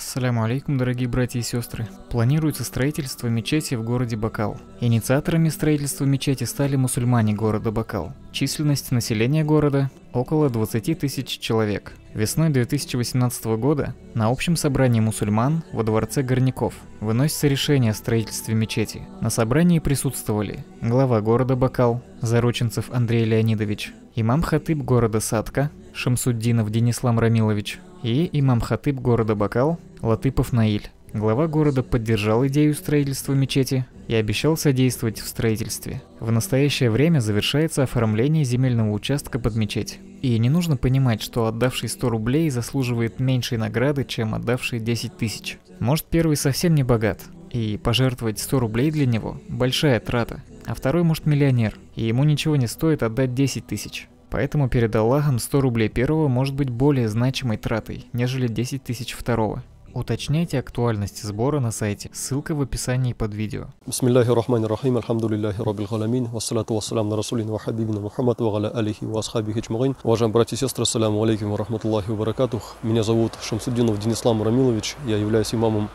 Ассаляму алейкум, дорогие братья и сестры. Планируется строительство мечети в городе Бакал. Инициаторами строительства мечети стали мусульмане города Бакал. Численность населения города – около 20 тысяч человек. Весной 2018 года на общем собрании мусульман во дворце Горняков выносится решение о строительстве мечети. На собрании присутствовали глава города Бакал, Зарученцев Андрей Леонидович, имам Хатыб города Садка, Шамсуддинов Денислам Рамилович и имам Хатыб города Бакал Латыпов Наиль. Глава города поддержал идею строительства мечети и обещал содействовать в строительстве. В настоящее время завершается оформление земельного участка под мечеть. И не нужно понимать, что отдавший 100 рублей заслуживает меньшей награды, чем отдавший 10 тысяч. Может первый совсем не богат, и пожертвовать 100 рублей для него – большая трата, а второй может миллионер, и ему ничего не стоит отдать 10 тысяч. Поэтому перед Аллахом 100 рублей первого может быть более значимой тратой, нежели 10 тысяч второго. Уточняйте актуальность сбора на сайте. Ссылка в описании под видео. Бисмиллахи рахмани рахим, алхамдулиллахи раббил халамин, вассалату вассалам на расулина ва хабибина Мухаммад ва галя ва асхабихи джмагин. Уважаемые братья и сестры, ассаламу алейкум ва рахматуллахи ва баракатух. Меня зовут Шамсуддинов Денислам Рамилович, я являюсь имамом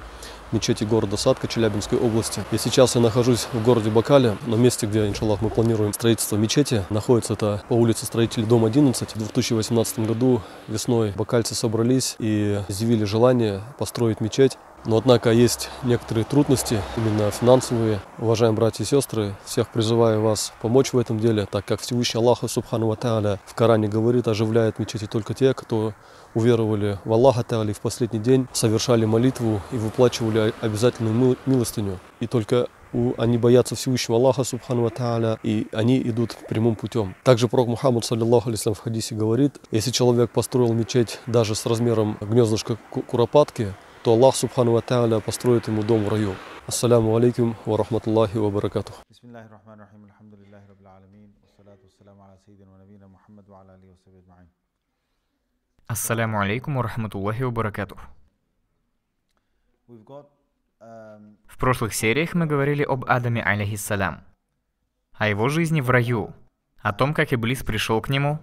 мечети города Садка Челябинской области. И сейчас я нахожусь в городе Бакале, но месте, где, иншаллах, мы планируем строительство мечети. Находится это по улице Строителей, дом 11. В 2018 году весной бакальцы собрались и изъявили желание построить мечеть. Но, однако, есть некоторые трудности, именно финансовые. Уважаемые братья и сестры, всех призываю вас помочь в этом деле, так как Всевышний Аллах Субхану Ва в Коране говорит, оживляет мечети только те, кто уверовали в Аллаха Тали в последний день, совершали молитву и выплачивали обязательную милостыню. И только они боятся Всевышнего Аллаха, Субхану Тааля, и они идут прямым путем. Также пророк Мухаммад, саллиллаху алейсам, в хадисе говорит, если человек построил мечеть даже с размером гнездышка куропатки, то Аллах, Субхану Тааля, построит ему дом в раю. Ассаляму алейкум ва рахматуллахи ва баракатух. Бисмиллахи рахмани рахим, алхамдулиллахи раббил алямин, Ассаляму алейкум рахматуллахи ва баракатух. В прошлых сериях мы говорили об Адаме алейхиссалям, о его жизни в раю, о том, как Иблис пришел к нему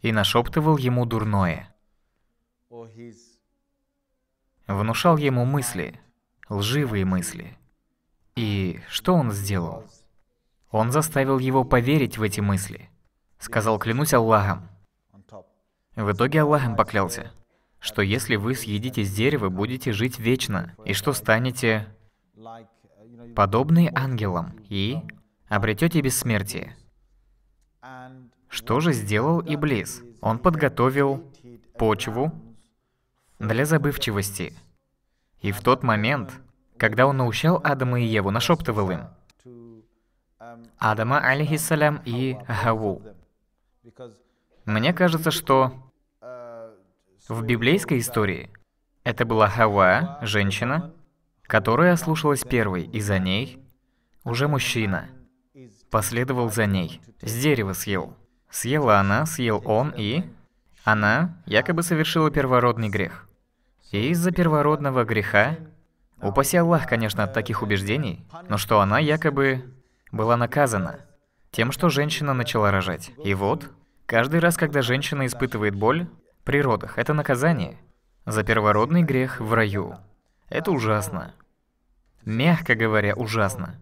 и нашептывал ему дурное. Внушал ему мысли, лживые мысли. И что он сделал? Он заставил его поверить в эти мысли. Сказал, клянусь Аллахом, в итоге Аллахом поклялся, что если вы съедите с дерева, будете жить вечно, и что станете подобны ангелам и обретете бессмертие. Что же сделал Иблис? Он подготовил почву для забывчивости. И в тот момент, когда он научал Адама и Еву, нашептывал им Адама, алейхиссалям, и Хаву. Мне кажется, что в библейской истории это была Хава, женщина, которая ослушалась первой, и за ней уже мужчина последовал за ней, с дерева съел. Съела она, съел он и... Она якобы совершила первородный грех. И из-за первородного греха, упаси Аллах, конечно, от таких убеждений, но что она якобы была наказана тем, что женщина начала рожать. И вот, Каждый раз, когда женщина испытывает боль при родах, это наказание. За первородный грех в раю. Это ужасно. Мягко говоря, ужасно.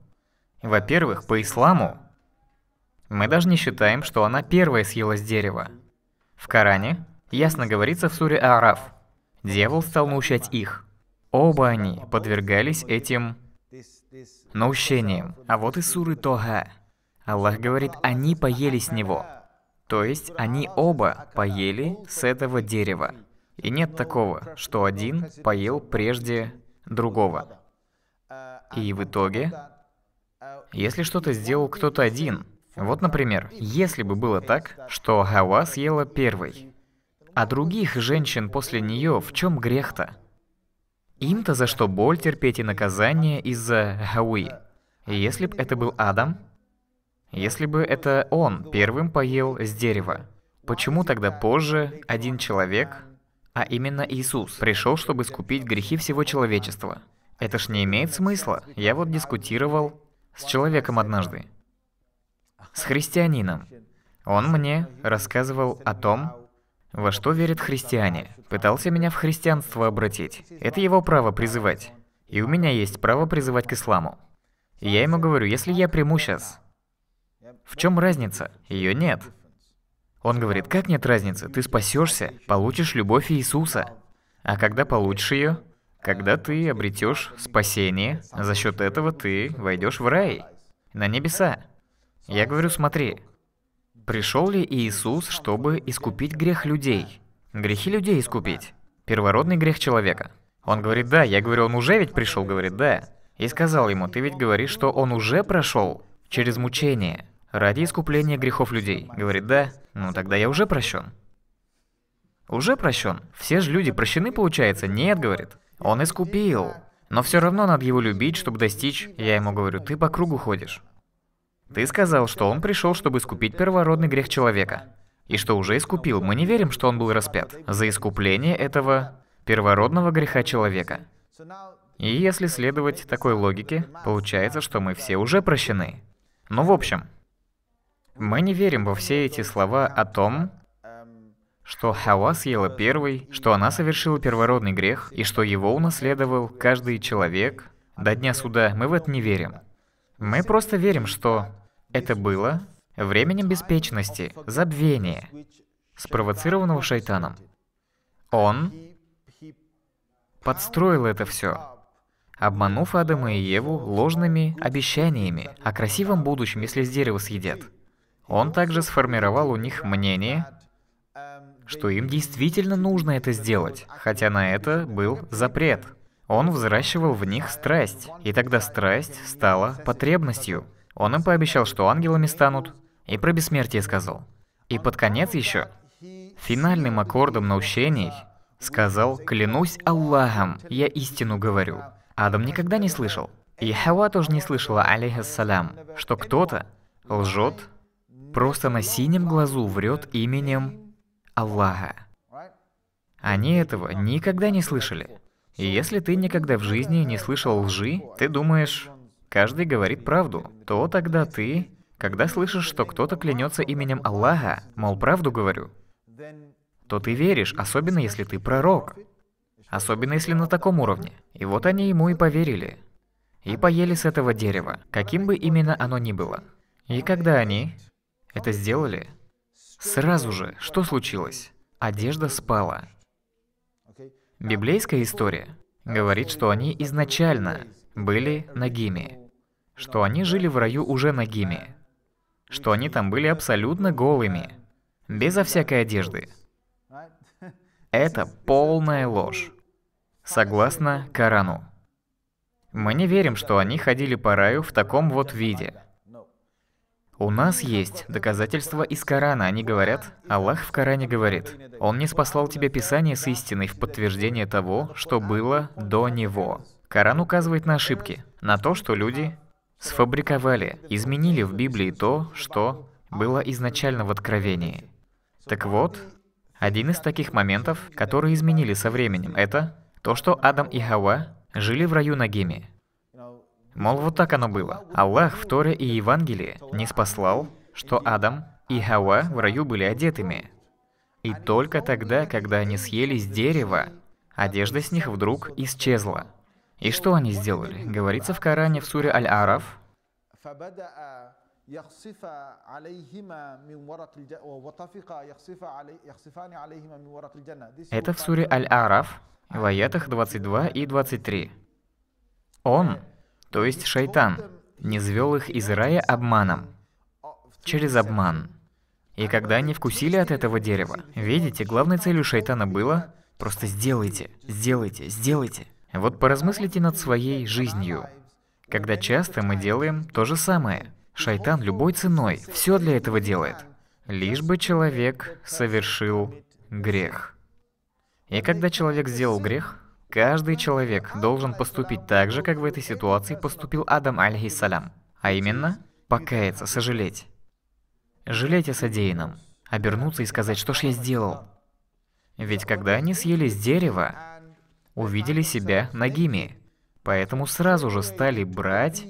Во-первых, по исламу мы даже не считаем, что она первая съела с дерева. В Коране ясно говорится в суре Араф. Дьявол стал наущать их. Оба они подвергались этим наущениям. А вот и суры Тога. Аллах говорит, они поели с него. То есть они оба поели с этого дерева. И нет такого, что один поел прежде другого. И в итоге, если что-то сделал кто-то один, вот, например, если бы было так, что Хава съела первой, а других женщин после нее в чем грех-то? Им-то за что боль терпеть и наказание из-за Хауи. Если бы это был Адам, если бы это он первым поел с дерева, почему тогда позже один человек, а именно Иисус, пришел, чтобы скупить грехи всего человечества? Это ж не имеет смысла. Я вот дискутировал с человеком однажды, с христианином. Он мне рассказывал о том, во что верят христиане. Пытался меня в христианство обратить. Это его право призывать. И у меня есть право призывать к исламу. И я ему говорю, если я приму сейчас в чем разница? Ее нет. Он говорит, как нет разницы? Ты спасешься, получишь любовь Иисуса. А когда получишь ее? Когда ты обретешь спасение, за счет этого ты войдешь в рай, на небеса. Я говорю, смотри, пришел ли Иисус, чтобы искупить грех людей? Грехи людей искупить. Первородный грех человека. Он говорит, да. Я говорю, он уже ведь пришел? Говорит, да. И сказал ему, ты ведь говоришь, что он уже прошел через мучение ради искупления грехов людей. Говорит, да, ну тогда я уже прощен. Уже прощен. Все же люди прощены, получается? Нет, говорит. Он искупил. Но все равно надо его любить, чтобы достичь. Я ему говорю, ты по кругу ходишь. Ты сказал, что он пришел, чтобы искупить первородный грех человека. И что уже искупил. Мы не верим, что он был распят. За искупление этого первородного греха человека. И если следовать такой логике, получается, что мы все уже прощены. Ну в общем, мы не верим во все эти слова о том, что Хава съела первый, что она совершила первородный грех, и что его унаследовал каждый человек до дня суда. Мы в это не верим. Мы просто верим, что это было временем беспечности, забвения, спровоцированного шайтаном. Он подстроил это все, обманув Адама и Еву ложными обещаниями о красивом будущем, если с дерева съедят. Он также сформировал у них мнение, что им действительно нужно это сделать, хотя на это был запрет. Он взращивал в них страсть, и тогда страсть стала потребностью. Он им пообещал, что ангелами станут, и про бессмертие сказал. И под конец еще, финальным аккордом наущений, сказал «Клянусь Аллахом, я истину говорю». Адам никогда не слышал, и Хава тоже не слышала, алейхиссалям, что кто-то лжет просто на синем глазу врет именем Аллаха. Они этого никогда не слышали. И если ты никогда в жизни не слышал лжи, ты думаешь, каждый говорит правду, то тогда ты, когда слышишь, что кто-то клянется именем Аллаха, мол, правду говорю, то ты веришь, особенно если ты пророк. Особенно если на таком уровне. И вот они ему и поверили. И поели с этого дерева, каким бы именно оно ни было. И когда они, это сделали? Сразу же, что случилось? Одежда спала. Библейская история говорит, что они изначально были нагими, что они жили в раю уже нагими, что они там были абсолютно голыми, безо всякой одежды. Это полная ложь, согласно Корану. Мы не верим, что они ходили по раю в таком вот виде. У нас есть доказательства из Корана, они говорят, Аллах в Коране говорит, «Он не спасал тебе Писание с истиной в подтверждение того, что было до него». Коран указывает на ошибки, на то, что люди сфабриковали, изменили в Библии то, что было изначально в Откровении. Так вот, один из таких моментов, которые изменили со временем, это то, что Адам и Хава жили в раю Нагиме. Мол, вот так оно было. Аллах в Торе и Евангелии не спаслал, что Адам и Хава в раю были одетыми. И только тогда, когда они съели с дерева, одежда с них вдруг исчезла. И что они сделали? Говорится в Коране в суре Аль-Араф, это в суре Аль-Араф, в аятах 22 и 23. Он, то есть шайтан, не звел их из рая обманом, через обман. И когда они вкусили от этого дерева, видите, главной целью шайтана было «просто сделайте, сделайте, сделайте». Вот поразмыслите над своей жизнью, когда часто мы делаем то же самое. Шайтан любой ценой все для этого делает, лишь бы человек совершил грех. И когда человек сделал грех, Каждый человек должен поступить так же, как в этой ситуации поступил Адам алейхиссалям, а именно покаяться, сожалеть. Жалеть о содеянном, обернуться и сказать, что ж я сделал. Ведь когда они съели с дерева, увидели себя ногими, поэтому сразу же стали брать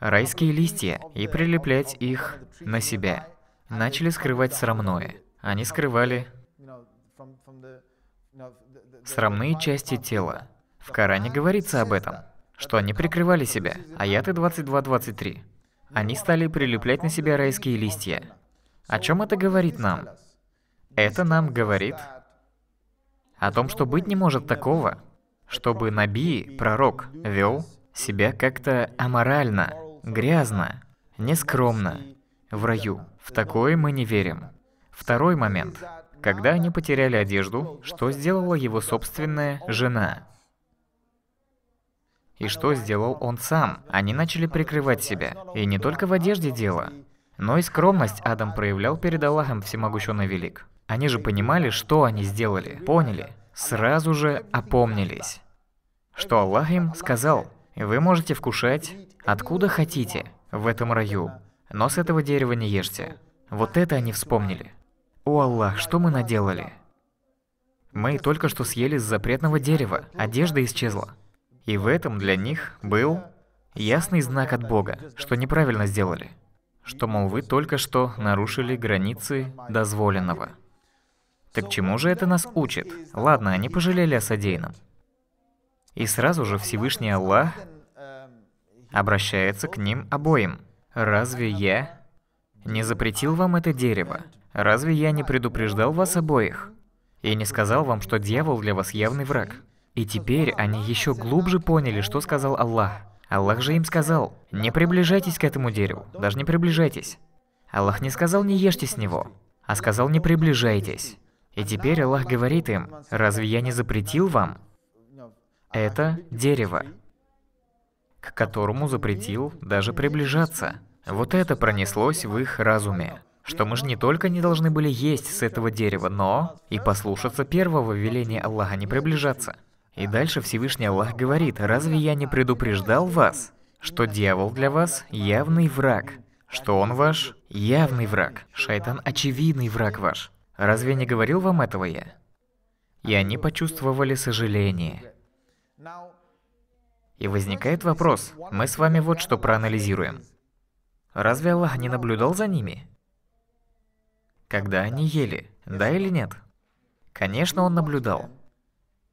райские листья и прилеплять их на себя. Начали скрывать срамное. Они скрывали срамные части тела. В Коране говорится об этом, что они прикрывали себя. Аяты 22-23. Они стали прилеплять на себя райские листья. О чем это говорит нам? Это нам говорит о том, что быть не может такого, чтобы Наби, пророк, вел себя как-то аморально, грязно, нескромно в раю. В такое мы не верим. Второй момент. Когда они потеряли одежду, что сделала его собственная жена? И что сделал он сам? Они начали прикрывать себя. И не только в одежде дело. Но и скромность Адам проявлял перед Аллахом Всемогущенный Велик. Они же понимали, что они сделали. Поняли. Сразу же опомнились. Что Аллах им сказал. Вы можете вкушать откуда хотите в этом раю, но с этого дерева не ешьте. Вот это они вспомнили. «О Аллах, что мы наделали?» Мы только что съели с запретного дерева, одежда исчезла. И в этом для них был ясный знак от Бога, что неправильно сделали. Что, мол, вы только что нарушили границы дозволенного. Так чему же это нас учит? Ладно, они пожалели о содеянном. И сразу же Всевышний Аллах обращается к ним обоим. «Разве я не запретил вам это дерево, Разве я не предупреждал вас обоих? И не сказал вам, что дьявол для вас явный враг. И теперь они еще глубже поняли, что сказал Аллах. Аллах же им сказал, не приближайтесь к этому дереву, даже не приближайтесь. Аллах не сказал, не ешьте с него, а сказал, не приближайтесь. И теперь Аллах говорит им, разве я не запретил вам? Это дерево, к которому запретил даже приближаться. Вот это пронеслось в их разуме что мы же не только не должны были есть с этого дерева, но и послушаться первого веления Аллаха не приближаться. И дальше Всевышний Аллах говорит, «Разве я не предупреждал вас, что дьявол для вас явный враг, что он ваш явный враг, шайтан очевидный враг ваш? Разве не говорил вам этого я?» И они почувствовали сожаление. И возникает вопрос, мы с вами вот что проанализируем. Разве Аллах не наблюдал за ними? когда они ели, да или нет? Конечно, он наблюдал.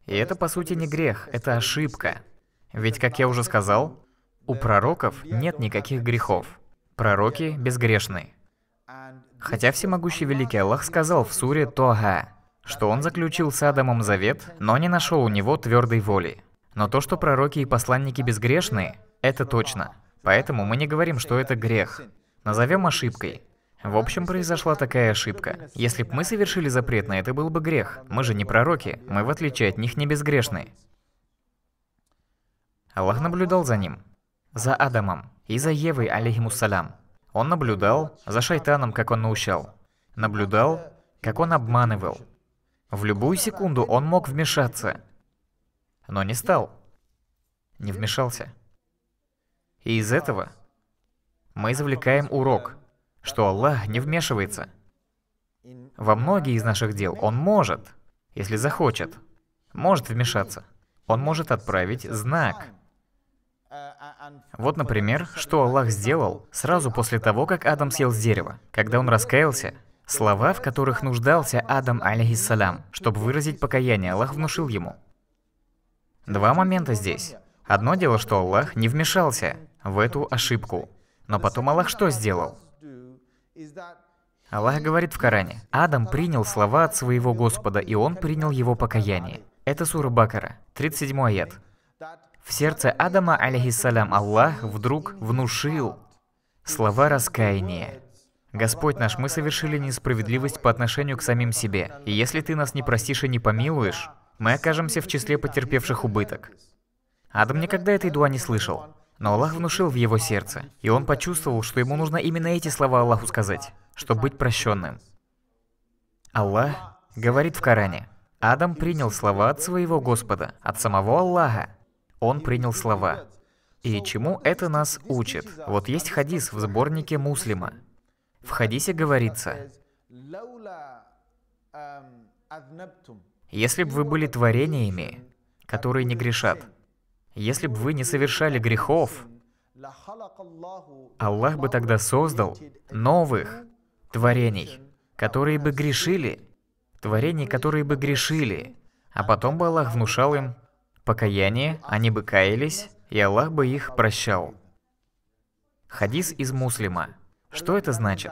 И это, по сути, не грех, это ошибка. Ведь, как я уже сказал, у пророков нет никаких грехов. Пророки безгрешны. Хотя Всемогущий Великий Аллах сказал в суре Тога, что он заключил с Адамом завет, но не нашел у него твердой воли. Но то, что пророки и посланники безгрешны, это точно. Поэтому мы не говорим, что это грех. Назовем ошибкой. В общем, произошла такая ошибка. Если бы мы совершили запрет на это, был бы грех. Мы же не пророки, мы в отличие от них не безгрешны. Аллах наблюдал за ним, за Адамом и за Евой, алейхимуссалям. Он наблюдал за шайтаном, как он наущал. Наблюдал, как он обманывал. В любую секунду он мог вмешаться, но не стал. Не вмешался. И из этого мы извлекаем урок – что Аллах не вмешивается. Во многие из наших дел Он может, если захочет, может вмешаться. Он может отправить знак. Вот, например, что Аллах сделал сразу после того, как Адам съел с дерева, когда он раскаялся. Слова, в которых нуждался Адам, алейхиссалям, чтобы выразить покаяние, Аллах внушил ему. Два момента здесь. Одно дело, что Аллах не вмешался в эту ошибку. Но потом Аллах что сделал? Аллах говорит в Коране, «Адам принял слова от своего Господа, и он принял его покаяние». Это сура Бакара, 37 аят. В сердце Адама, алейхиссалям, Аллах вдруг внушил слова раскаяния. «Господь наш, мы совершили несправедливость по отношению к самим себе, и если ты нас не простишь и не помилуешь, мы окажемся в числе потерпевших убыток». Адам никогда этой дуа не слышал. Но Аллах внушил в его сердце, и он почувствовал, что ему нужно именно эти слова Аллаху сказать, чтобы быть прощенным. Аллах говорит в Коране, Адам принял слова от своего Господа, от самого Аллаха. Он принял слова. И чему это нас учит? Вот есть хадис в сборнике Муслима. В хадисе говорится, «Если бы вы были творениями, которые не грешат, если бы вы не совершали грехов, Аллах бы тогда создал новых творений, которые бы грешили, творений, которые бы грешили, а потом бы Аллах внушал им покаяние, они бы каялись, и Аллах бы их прощал. Хадис из Муслима. Что это значит?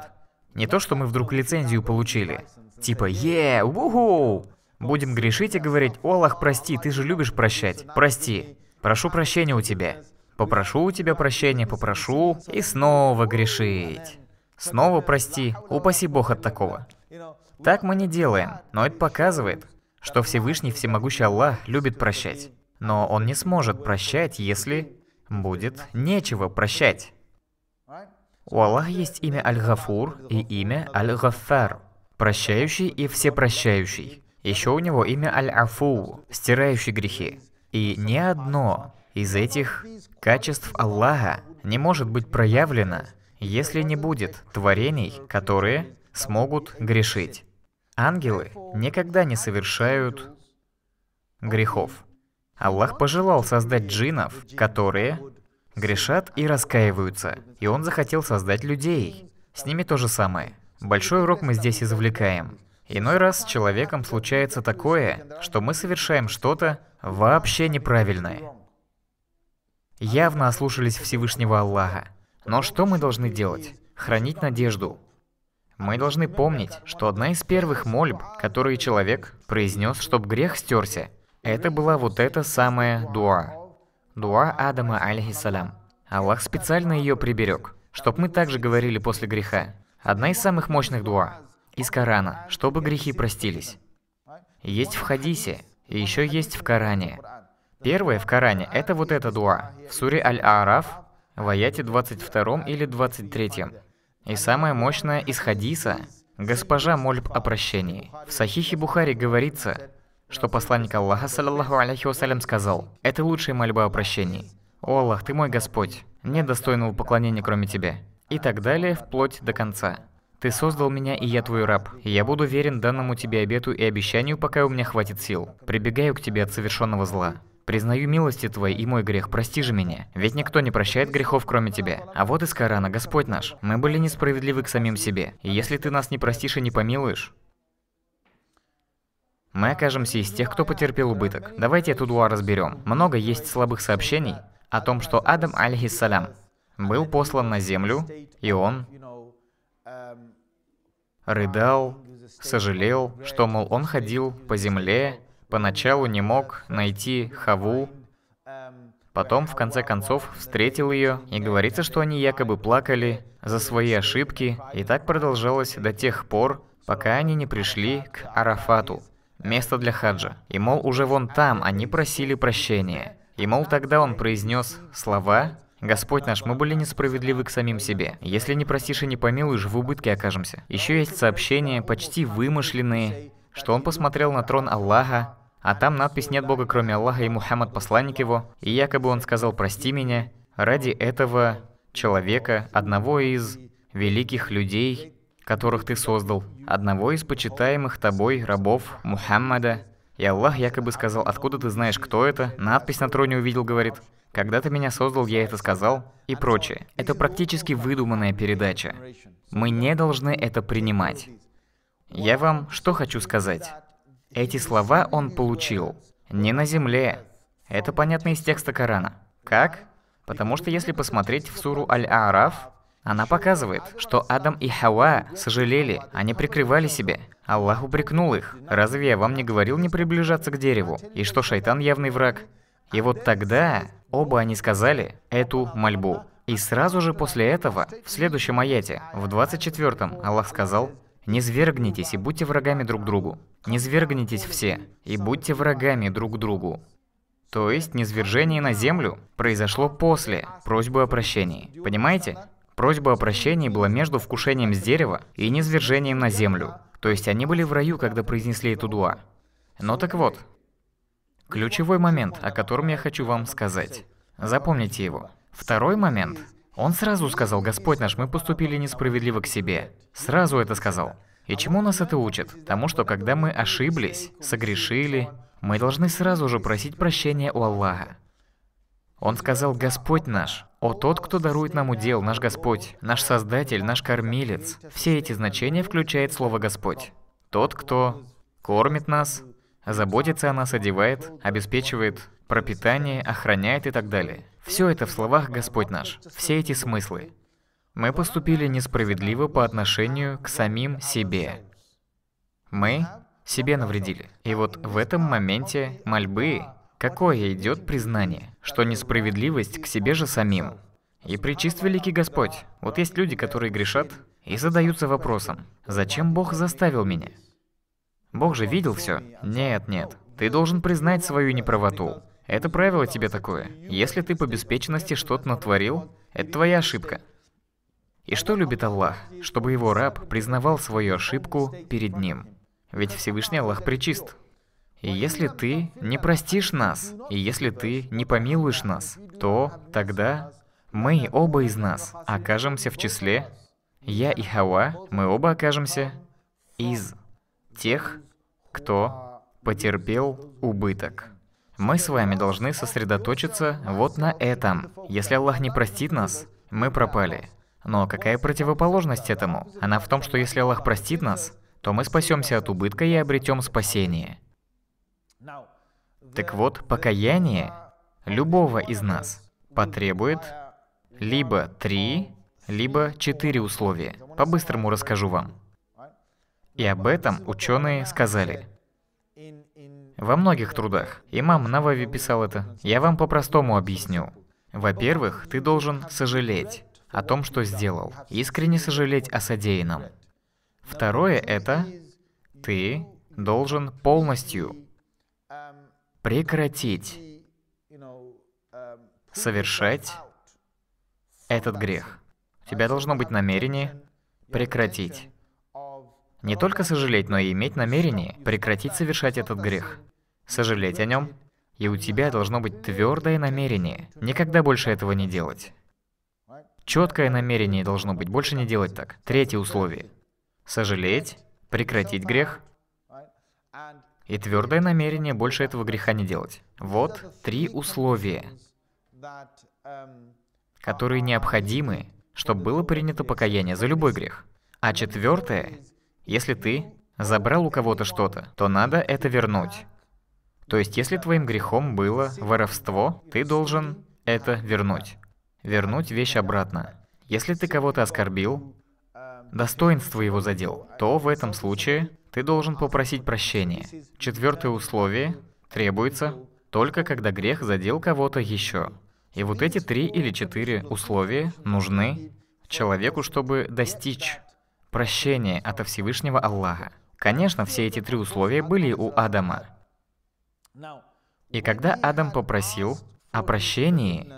Не то, что мы вдруг лицензию получили. Типа, е, уху, Будем грешить и говорить, «О, Аллах, прости, ты же любишь прощать. Прости». Прошу прощения у тебя. Попрошу у тебя прощения, попрошу, и снова грешить. Снова прости, упаси Бог от такого. Так мы не делаем, но это показывает, что Всевышний Всемогущий Аллах любит прощать. Но Он не сможет прощать, если будет нечего прощать. У Аллаха есть имя Аль-Гафур и имя Аль-Гаффар, прощающий и всепрощающий. Еще у него имя Аль-Афу, стирающий грехи. И ни одно из этих качеств Аллаха не может быть проявлено, если не будет творений, которые смогут грешить. Ангелы никогда не совершают грехов. Аллах пожелал создать джинов, которые грешат и раскаиваются, и Он захотел создать людей. С ними то же самое. Большой урок мы здесь извлекаем. Иной раз с человеком случается такое, что мы совершаем что-то вообще неправильное. Явно ослушались Всевышнего Аллаха. Но что мы должны делать? Хранить надежду. Мы должны помнить, что одна из первых мольб, которые человек произнес, чтобы грех стерся, это была вот эта самая дуа. Дуа Адама алейхиссалям. Аллах специально ее приберег, чтобы мы также говорили после греха. Одна из самых мощных дуа из Корана, чтобы грехи простились. Есть в хадисе, и еще есть в Коране. Первое в Коране – это вот эта дуа, в суре Аль-Араф, в аяте 22 или 23. И самая мощная из хадиса – «Госпожа мольб о прощении». В Сахихе Бухари говорится, что посланник Аллаха, саллаллаху алейхи вассалям, сказал, «Это лучшая мольба о прощении. О Аллах, ты мой Господь, нет достойного поклонения кроме тебя». И так далее, вплоть до конца. Ты создал меня, и я твой раб. я буду верен данному тебе обету и обещанию, пока у меня хватит сил. Прибегаю к тебе от совершенного зла. Признаю милости Твои и мой грех, прости же меня, ведь никто не прощает грехов, кроме Тебя. А вот из Корана, Господь наш, мы были несправедливы к самим себе, и если Ты нас не простишь и не помилуешь, мы окажемся из тех, кто потерпел убыток. Давайте эту дуа разберем. Много есть слабых сообщений о том, что Адам, алейхиссалям, был послан на землю, и он рыдал, сожалел, что, мол, он ходил по земле, поначалу не мог найти Хаву, потом, в конце концов, встретил ее, и говорится, что они якобы плакали за свои ошибки, и так продолжалось до тех пор, пока они не пришли к Арафату, место для хаджа. И, мол, уже вон там они просили прощения. И, мол, тогда он произнес слова, Господь наш, мы были несправедливы к самим себе. Если не простишь и не помилуешь, в убытке окажемся. Еще есть сообщения, почти вымышленные, что он посмотрел на трон Аллаха, а там надпись «Нет Бога, кроме Аллаха, и Мухаммад, посланник его», и якобы он сказал «Прости меня» ради этого человека, одного из великих людей, которых ты создал, одного из почитаемых тобой рабов Мухаммада, и Аллах якобы сказал, откуда ты знаешь, кто это, надпись на троне увидел, говорит. Когда ты меня создал, я это сказал, и прочее. Это практически выдуманная передача. Мы не должны это принимать. Я вам что хочу сказать. Эти слова он получил. Не на земле. Это понятно из текста Корана. Как? Потому что если посмотреть в суру Аль-Араф, она показывает, что Адам и Хава сожалели, они прикрывали себя. Аллах упрекнул их. Разве я вам не говорил не приближаться к дереву? И что шайтан явный враг? И вот тогда оба они сказали эту мольбу. И сразу же после этого, в следующем аяте, в 24-м, Аллах сказал, «Не звергнитесь и будьте врагами друг другу. Не звергнитесь все и будьте врагами друг другу». То есть низвержение на землю произошло после просьбы о прощении. Понимаете? Просьба о прощении была между вкушением с дерева и низвержением на землю. То есть они были в раю, когда произнесли эту дуа. Но так вот, ключевой момент, о котором я хочу вам сказать. Запомните его. Второй момент. Он сразу сказал, «Господь наш, мы поступили несправедливо к себе». Сразу это сказал. И чему нас это учит? Тому, что когда мы ошиблись, согрешили, мы должны сразу же просить прощения у Аллаха. Он сказал, «Господь наш, о тот, кто дарует нам удел, наш Господь, наш Создатель, наш Кормилец». Все эти значения включает слово «Господь». Тот, кто кормит нас, заботится о нас, одевает, обеспечивает пропитание, охраняет и так далее. Все это в словах «Господь наш». Все эти смыслы. Мы поступили несправедливо по отношению к самим себе. Мы себе навредили. И вот в этом моменте мольбы какое идет признание? что несправедливость к себе же самим. И причист великий Господь. Вот есть люди, которые грешат и задаются вопросом, зачем Бог заставил меня? Бог же видел все. Нет, нет. Ты должен признать свою неправоту. Это правило тебе такое. Если ты по беспечности что-то натворил, это твоя ошибка. И что любит Аллах? Чтобы его раб признавал свою ошибку перед ним. Ведь Всевышний Аллах причист. И если ты не простишь нас, и если ты не помилуешь нас, то тогда мы оба из нас окажемся в числе, я и Хава, мы оба окажемся из тех, кто потерпел убыток. Мы с вами должны сосредоточиться вот на этом. Если Аллах не простит нас, мы пропали. Но какая противоположность этому? Она в том, что если Аллах простит нас, то мы спасемся от убытка и обретем спасение. Так вот, покаяние любого из нас потребует либо три, либо четыре условия. По-быстрому расскажу вам. И об этом ученые сказали. Во многих трудах. Имам Навави писал это. Я вам по-простому объясню. Во-первых, ты должен сожалеть о том, что сделал. Искренне сожалеть о содеянном. Второе – это ты должен полностью прекратить совершать этот грех. У тебя должно быть намерение прекратить. Не только сожалеть, но и иметь намерение прекратить совершать этот грех. Сожалеть о нем, и у тебя должно быть твердое намерение никогда больше этого не делать. Четкое намерение должно быть, больше не делать так. Третье условие. Сожалеть, прекратить грех и твердое намерение больше этого греха не делать. Вот три условия, которые необходимы, чтобы было принято покаяние за любой грех. А четвертое, если ты забрал у кого-то что-то, то надо это вернуть. То есть, если твоим грехом было воровство, ты должен это вернуть. Вернуть вещь обратно. Если ты кого-то оскорбил, достоинство его задел, то в этом случае ты должен попросить прощения. Четвертое условие требуется только когда грех задел кого-то еще. И вот эти три или четыре условия нужны человеку, чтобы достичь прощения от Всевышнего Аллаха. Конечно, все эти три условия были у Адама. И когда Адам попросил о прощении,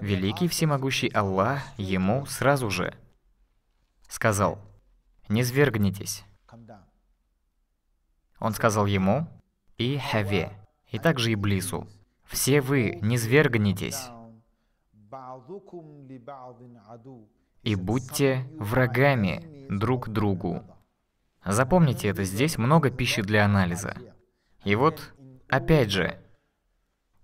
Великий Всемогущий Аллах ему сразу же сказал, «Не свергнитесь, он сказал ему и Хаве, и также Иблису, «Все вы не свергнетесь, и будьте врагами друг другу». Запомните это, здесь много пищи для анализа. И вот, опять же,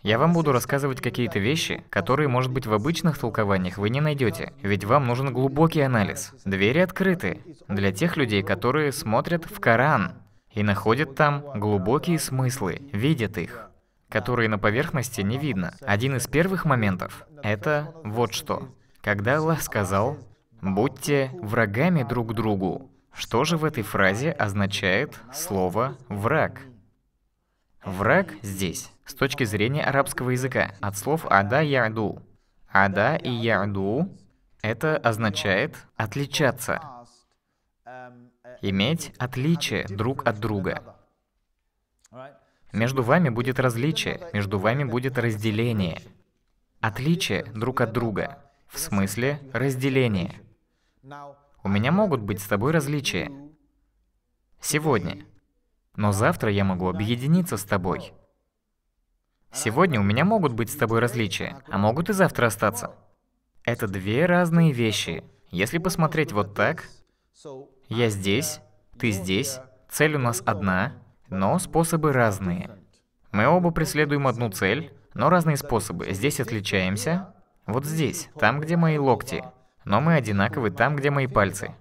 я вам буду рассказывать какие-то вещи, которые, может быть, в обычных толкованиях вы не найдете, ведь вам нужен глубокий анализ. Двери открыты для тех людей, которые смотрят в Коран, и находят там глубокие смыслы, видят их, которые на поверхности не видно. Один из первых моментов — это вот что. Когда Аллах сказал «Будьте врагами друг другу», что же в этой фразе означает слово «враг»? Враг здесь, с точки зрения арабского языка, от слов «ада» и «яду». «Ада» и «яду» — это означает «отличаться», иметь отличие друг от друга. Между вами будет различие, между вами будет разделение. Отличие друг от друга. В смысле разделение. У меня могут быть с тобой различия. Сегодня. Но завтра я могу объединиться с тобой. Сегодня у меня могут быть с тобой различия, а могут и завтра остаться. Это две разные вещи. Если посмотреть вот так, я здесь, ты здесь, цель у нас одна, но способы разные. Мы оба преследуем одну цель, но разные способы. Здесь отличаемся, вот здесь, там, где мои локти. Но мы одинаковы там, где мои пальцы.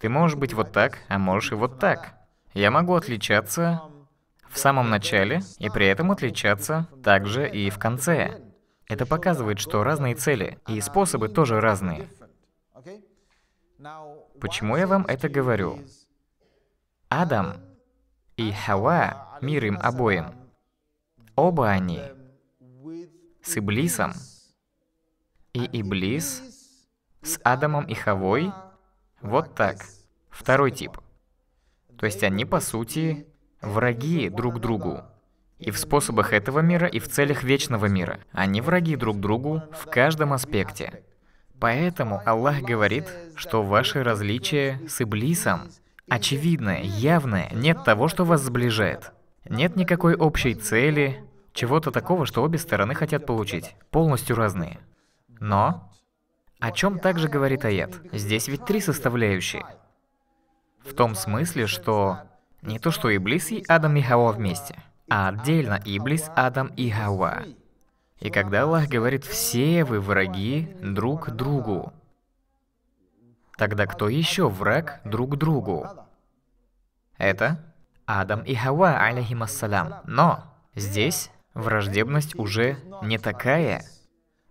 Ты можешь быть вот так, а можешь и вот так. Я могу отличаться в самом начале и при этом отличаться также и в конце. Это показывает, что разные цели и способы тоже разные. Почему я вам это говорю? Адам и Хава, мир им обоим, оба они с Иблисом. И Иблис с Адамом и Хавой вот так. Второй тип. То есть они, по сути, враги друг другу. И в способах этого мира, и в целях вечного мира. Они враги друг другу в каждом аспекте. Поэтому Аллах говорит, что ваши различия с Иблисом очевидное, явное, нет того, что вас сближает. Нет никакой общей цели, чего-то такого, что обе стороны хотят получить, полностью разные. Но, о чем также говорит аят, здесь ведь три составляющие. В том смысле, что не то, что Иблис и Адам и Хава вместе, а отдельно Иблис, Адам и Хава. И когда Аллах говорит «все вы враги друг другу», тогда кто еще враг друг другу? Это Адам и Хава, алейхимассалям. Но здесь враждебность уже не такая,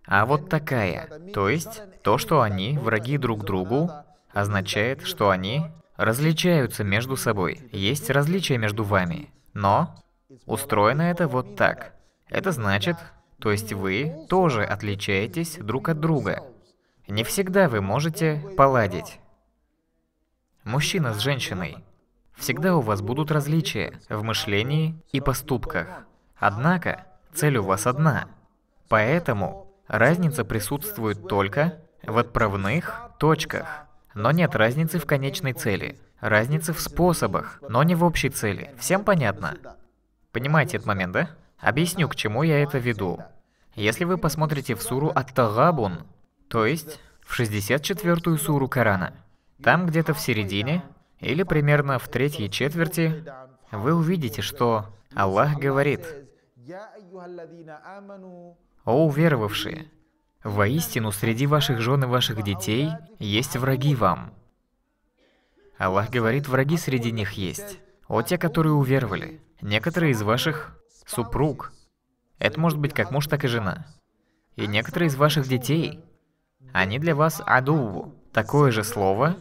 а вот такая. То есть, то, что они враги друг другу, означает, что они различаются между собой. Есть различия между вами. Но устроено это вот так. Это значит, то есть вы тоже отличаетесь друг от друга. Не всегда вы можете поладить. Мужчина с женщиной. Всегда у вас будут различия в мышлении и поступках. Однако, цель у вас одна. Поэтому разница присутствует только в отправных точках. Но нет разницы в конечной цели. Разница в способах, но не в общей цели. Всем понятно? Понимаете этот момент, да? Объясню, к чему я это веду. Если вы посмотрите в суру Ат-Тагабун, то есть в 64-ю суру Корана, там где-то в середине, или примерно в третьей четверти, вы увидите, что Аллах говорит, «О, уверовавшие, воистину среди ваших жен и ваших детей есть враги вам». Аллах говорит, враги среди них есть. О, те, которые уверовали. Некоторые из ваших супруг. Это может быть как муж, так и жена. И некоторые из ваших детей, они для вас адуву. Такое же слово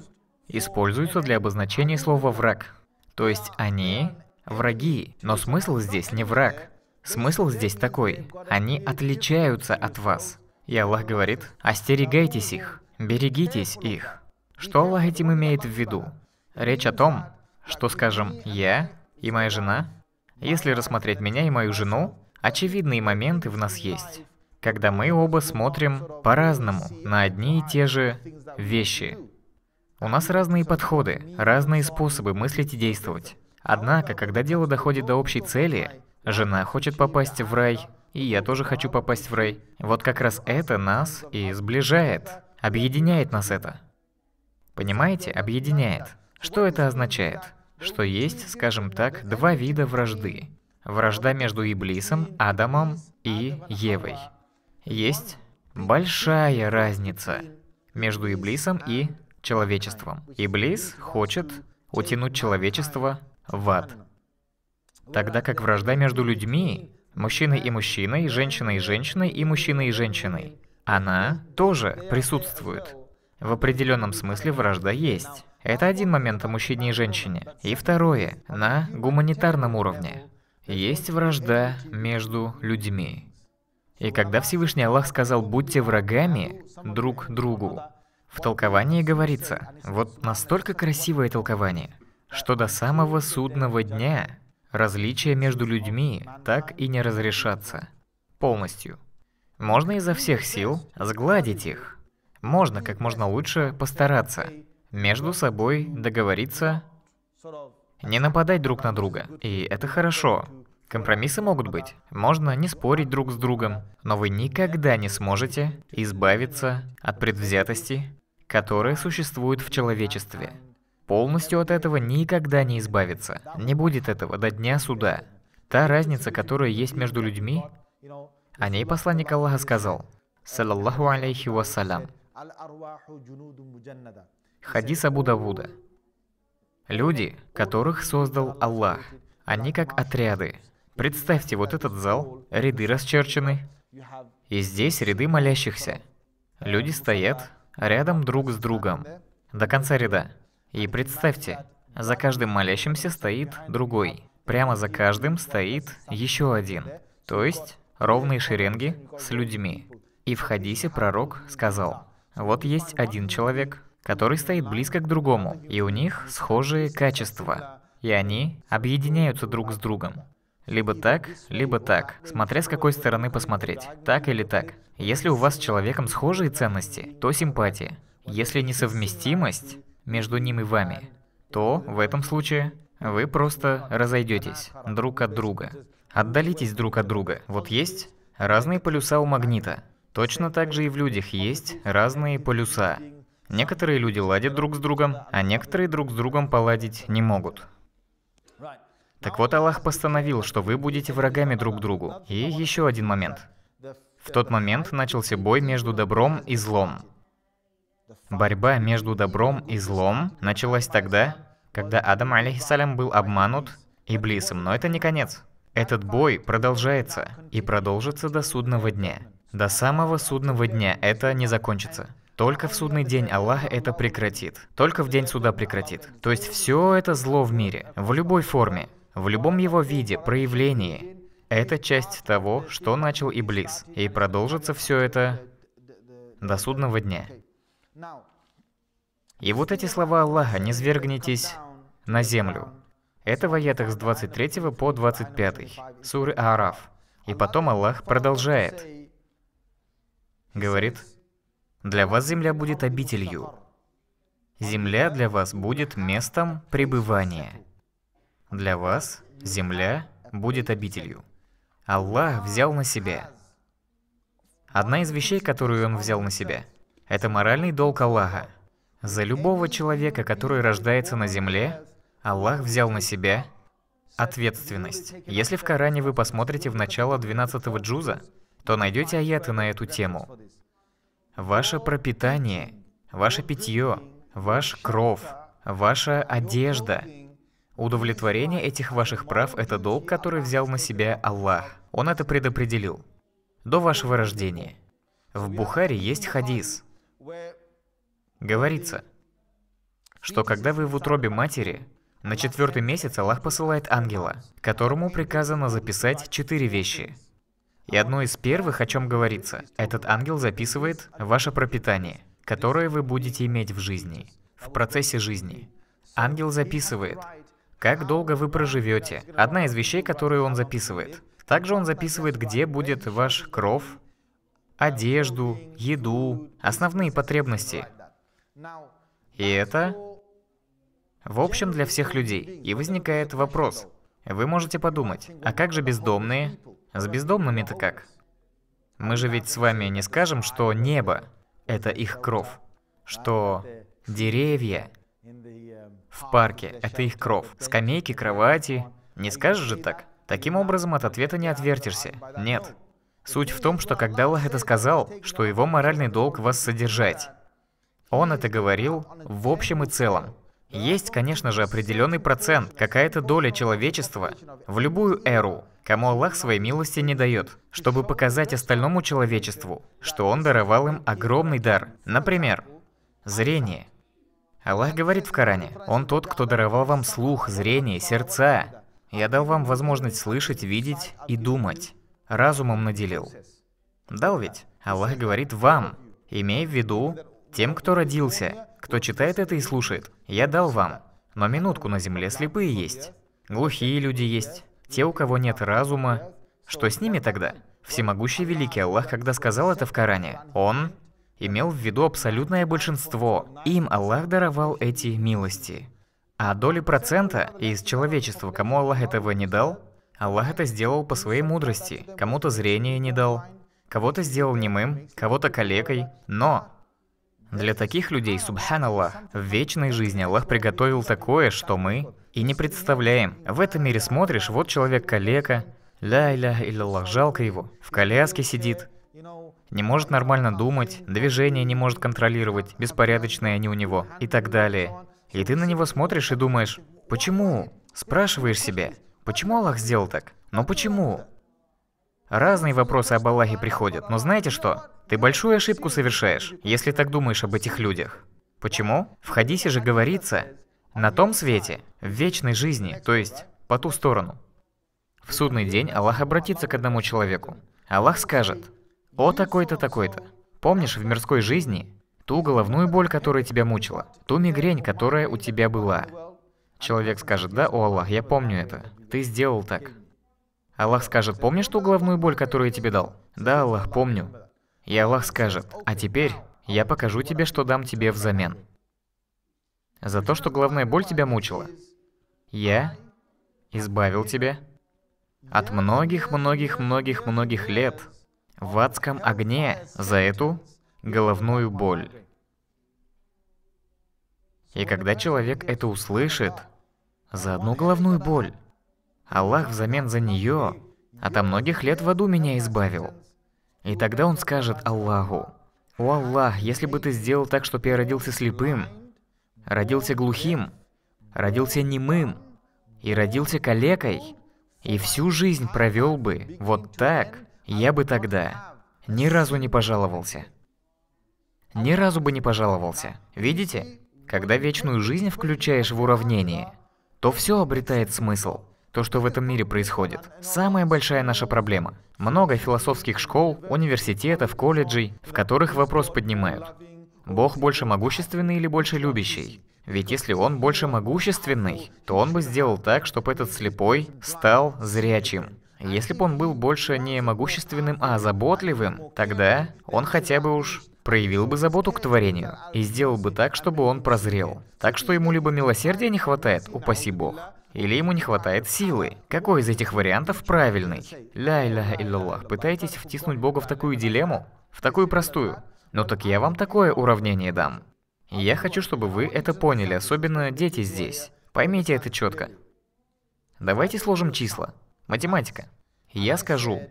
используется для обозначения слова «враг». То есть они враги, но смысл здесь не враг. Смысл здесь такой. Они отличаются от вас. И Аллах говорит, остерегайтесь их, берегитесь их. Что Аллах этим имеет в виду? Речь о том, что, скажем, я и моя жена если рассмотреть меня и мою жену, очевидные моменты в нас есть, когда мы оба смотрим по-разному на одни и те же вещи. У нас разные подходы, разные способы мыслить и действовать. Однако, когда дело доходит до общей цели, жена хочет попасть в рай, и я тоже хочу попасть в рай. Вот как раз это нас и сближает, объединяет нас это. Понимаете, объединяет. Что это означает? что есть, скажем так, два вида вражды. Вражда между Иблисом, Адамом и Евой. Есть большая разница между Иблисом и человечеством. Иблис хочет утянуть человечество в ад. Тогда как вражда между людьми, мужчиной и мужчиной, женщиной и женщиной и мужчиной и женщиной, она тоже присутствует. В определенном смысле вражда есть. Это один момент о мужчине и женщине. И второе, на гуманитарном уровне. Есть вражда между людьми. И когда Всевышний Аллах сказал «будьте врагами друг другу», в толковании говорится, вот настолько красивое толкование, что до самого судного дня различия между людьми так и не разрешатся. Полностью. Можно изо всех сил сгладить их. Можно как можно лучше постараться между собой договориться, не нападать друг на друга. И это хорошо. Компромиссы могут быть. Можно не спорить друг с другом, но вы никогда не сможете избавиться от предвзятости, которая существует в человечестве. Полностью от этого никогда не избавиться. Не будет этого до дня суда. Та разница, которая есть между людьми, о ней посланник Аллаха сказал, саллаллаху алейхи вассалям. Хадис Абу Люди, которых создал Аллах, они как отряды. Представьте, вот этот зал, ряды расчерчены, и здесь ряды молящихся. Люди стоят рядом друг с другом, до конца ряда. И представьте, за каждым молящимся стоит другой. Прямо за каждым стоит еще один. То есть ровные шеренги с людьми. И в хадисе пророк сказал, вот есть один человек, который стоит близко к другому, и у них схожие качества, и они объединяются друг с другом. Либо так, либо так, смотря с какой стороны посмотреть, так или так. Если у вас с человеком схожие ценности, то симпатия. Если несовместимость между ним и вами, то в этом случае вы просто разойдетесь друг от друга. Отдалитесь друг от друга. Вот есть разные полюса у магнита. Точно так же и в людях есть разные полюса. Некоторые люди ладят друг с другом, а некоторые друг с другом поладить не могут. Так вот, Аллах постановил, что вы будете врагами друг другу. И еще один момент. В тот момент начался бой между добром и злом. Борьба между добром и злом началась тогда, когда Адам, алейхиссалям, был обманут Иблисом, но это не конец. Этот бой продолжается и продолжится до судного дня. До самого судного дня это не закончится. Только в судный день Аллах это прекратит. Только в день суда прекратит. То есть все это зло в мире, в любой форме, в любом его виде, проявлении. Это часть того, что начал Иблис. И продолжится все это до судного дня. И вот эти слова Аллаха «Не свергнитесь на землю». Это в аятах с 23 по 25, суры Араф. И потом Аллах продолжает. Говорит, для вас земля будет обителью. Земля для вас будет местом пребывания. Для вас земля будет обителью. Аллах взял на себя. Одна из вещей, которую он взял на себя, это моральный долг Аллаха. За любого человека, который рождается на земле, Аллах взял на себя ответственность. Если в Коране вы посмотрите в начало 12 джуза, то найдете аяты на эту тему ваше пропитание, ваше питье, ваш кров, ваша одежда. Удовлетворение этих ваших прав – это долг, который взял на себя Аллах. Он это предопределил. До вашего рождения. В Бухаре есть хадис. Говорится, что когда вы в утробе матери, на четвертый месяц Аллах посылает ангела, которому приказано записать четыре вещи – и одно из первых, о чем говорится, этот ангел записывает ваше пропитание, которое вы будете иметь в жизни, в процессе жизни. Ангел записывает, как долго вы проживете. Одна из вещей, которую он записывает. Также он записывает, где будет ваш кров, одежду, еду, основные потребности. И это, в общем, для всех людей. И возникает вопрос. Вы можете подумать, а как же бездомные, с бездомными-то как? Мы же ведь с вами не скажем, что небо — это их кров, что деревья в парке — это их кров, скамейки, кровати. Не скажешь же так? Таким образом, от ответа не отвертишься. Нет. Суть в том, что когда Аллах это сказал, что его моральный долг вас содержать. Он это говорил в общем и целом. Есть, конечно же, определенный процент, какая-то доля человечества в любую эру, кому Аллах своей милости не дает, чтобы показать остальному человечеству, что Он даровал им огромный дар. Например, зрение. Аллах говорит в Коране, «Он тот, кто даровал вам слух, зрение, сердца. Я дал вам возможность слышать, видеть и думать. Разумом наделил». Дал ведь? Аллах говорит вам, имея в виду тем, кто родился, кто читает это и слушает, я дал вам. Но минутку на земле слепые есть. Глухие люди есть. Те, у кого нет разума. Что с ними тогда? Всемогущий Великий Аллах, когда сказал это в Коране, Он имел в виду абсолютное большинство. Им Аллах даровал эти милости. А доли процента из человечества, кому Аллах этого не дал, Аллах это сделал по своей мудрости. Кому-то зрение не дал, кого-то сделал немым, кого-то калекой. Но для таких людей, субханаллах, в вечной жизни Аллах приготовил такое, что мы и не представляем. В этом мире смотришь, вот человек калека, ля или Аллах жалко его, в коляске сидит, не может нормально думать, движение не может контролировать, беспорядочные они у него и так далее. И ты на него смотришь и думаешь, почему? Спрашиваешь себя, почему Аллах сделал так? Но почему? Разные вопросы об Аллахе приходят, но знаете что? Ты большую ошибку совершаешь, если так думаешь об этих людях. Почему? В хадисе же говорится, на том свете, в вечной жизни, то есть по ту сторону. В судный день Аллах обратится к одному человеку. Аллах скажет, «О такой-то, такой-то, помнишь в мирской жизни ту головную боль, которая тебя мучила, ту мигрень, которая у тебя была?» Человек скажет, «Да, о Аллах, я помню это, ты сделал так». Аллах скажет, помнишь ту головную боль, которую я тебе дал? Да, Аллах, помню. И Аллах скажет, а теперь я покажу тебе, что дам тебе взамен. За то, что головная боль тебя мучила. Я избавил тебя от многих-многих-многих-многих лет в адском огне за эту головную боль. И когда человек это услышит, за одну головную боль, Аллах взамен за нее от а многих лет в аду меня избавил. И тогда он скажет Аллаху, «О Аллах, если бы ты сделал так, чтоб я родился слепым, родился глухим, родился немым и родился калекой, и всю жизнь провел бы вот так, я бы тогда ни разу не пожаловался». Ни разу бы не пожаловался. Видите? Когда вечную жизнь включаешь в уравнение, то все обретает смысл – то, что в этом мире происходит. Самая большая наша проблема. Много философских школ, университетов, колледжей, в которых вопрос поднимают. Бог больше могущественный или больше любящий? Ведь если он больше могущественный, то он бы сделал так, чтобы этот слепой стал зрячим. Если бы он был больше не могущественным, а заботливым, тогда он хотя бы уж проявил бы заботу к творению и сделал бы так, чтобы он прозрел. Так что ему либо милосердия не хватает, упаси бог, или ему не хватает силы. Какой из этих вариантов правильный? ля ля иллаллах. Пытаетесь втиснуть Бога в такую дилемму? В такую простую? Ну так я вам такое уравнение дам. Я хочу, чтобы вы это поняли, особенно дети здесь. Поймите это четко. Давайте сложим числа. Математика. Я скажу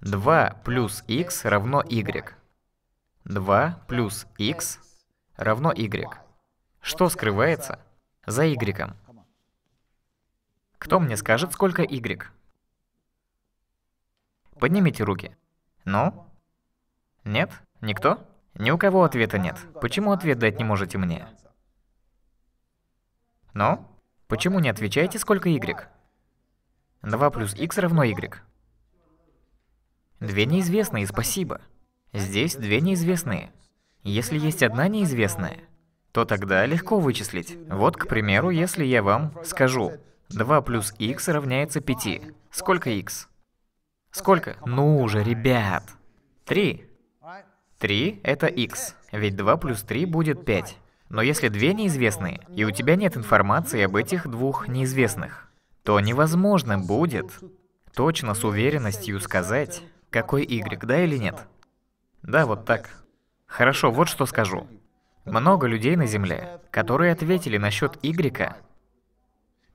2 плюс x равно y. 2 плюс x равно y. Что скрывается за y? Кто мне скажет, сколько Y? Поднимите руки. Ну? Нет? Никто? Ни у кого ответа нет. Почему ответ дать не можете мне? Ну? Почему не отвечаете, сколько Y? 2 плюс X равно Y. Две неизвестные, спасибо. Здесь две неизвестные. Если есть одна неизвестная, то тогда легко вычислить. Вот, к примеру, если я вам скажу 2 плюс x равняется 5. Сколько x? Сколько? Ну уже, ребят. 3. 3 — это x, ведь 2 плюс 3 будет 5. Но если две неизвестные, и у тебя нет информации об этих двух неизвестных, то невозможно будет точно с уверенностью сказать, какой y, да или нет. Да, вот так. Хорошо, вот что скажу. Много людей на Земле, которые ответили насчет y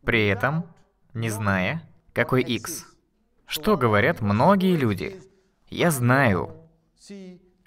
при этом не зная, какой X. Что говорят многие люди? Я знаю.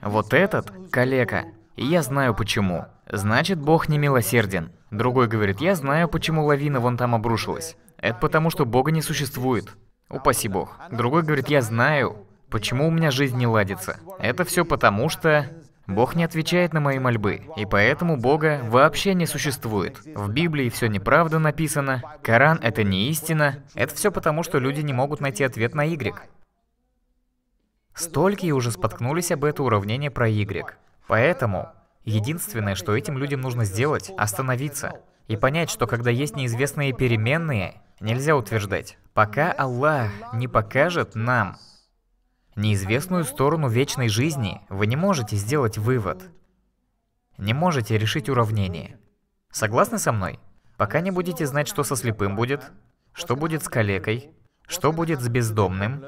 Вот этот калека. я знаю почему. Значит, Бог не милосерден. Другой говорит, я знаю, почему лавина вон там обрушилась. Это потому, что Бога не существует. Упаси Бог. Другой говорит, я знаю, почему у меня жизнь не ладится. Это все потому, что Бог не отвечает на мои мольбы, и поэтому Бога вообще не существует. В Библии все неправда написано, Коран это не истина. Это все потому, что люди не могут найти ответ на Y. Столькие уже споткнулись об это уравнение про Y. Поэтому единственное, что этим людям нужно сделать, остановиться и понять, что когда есть неизвестные переменные, нельзя утверждать, пока Аллах не покажет нам, неизвестную сторону вечной жизни, вы не можете сделать вывод. Не можете решить уравнение. Согласны со мной? Пока не будете знать, что со слепым будет, что будет с калекой, что будет с бездомным,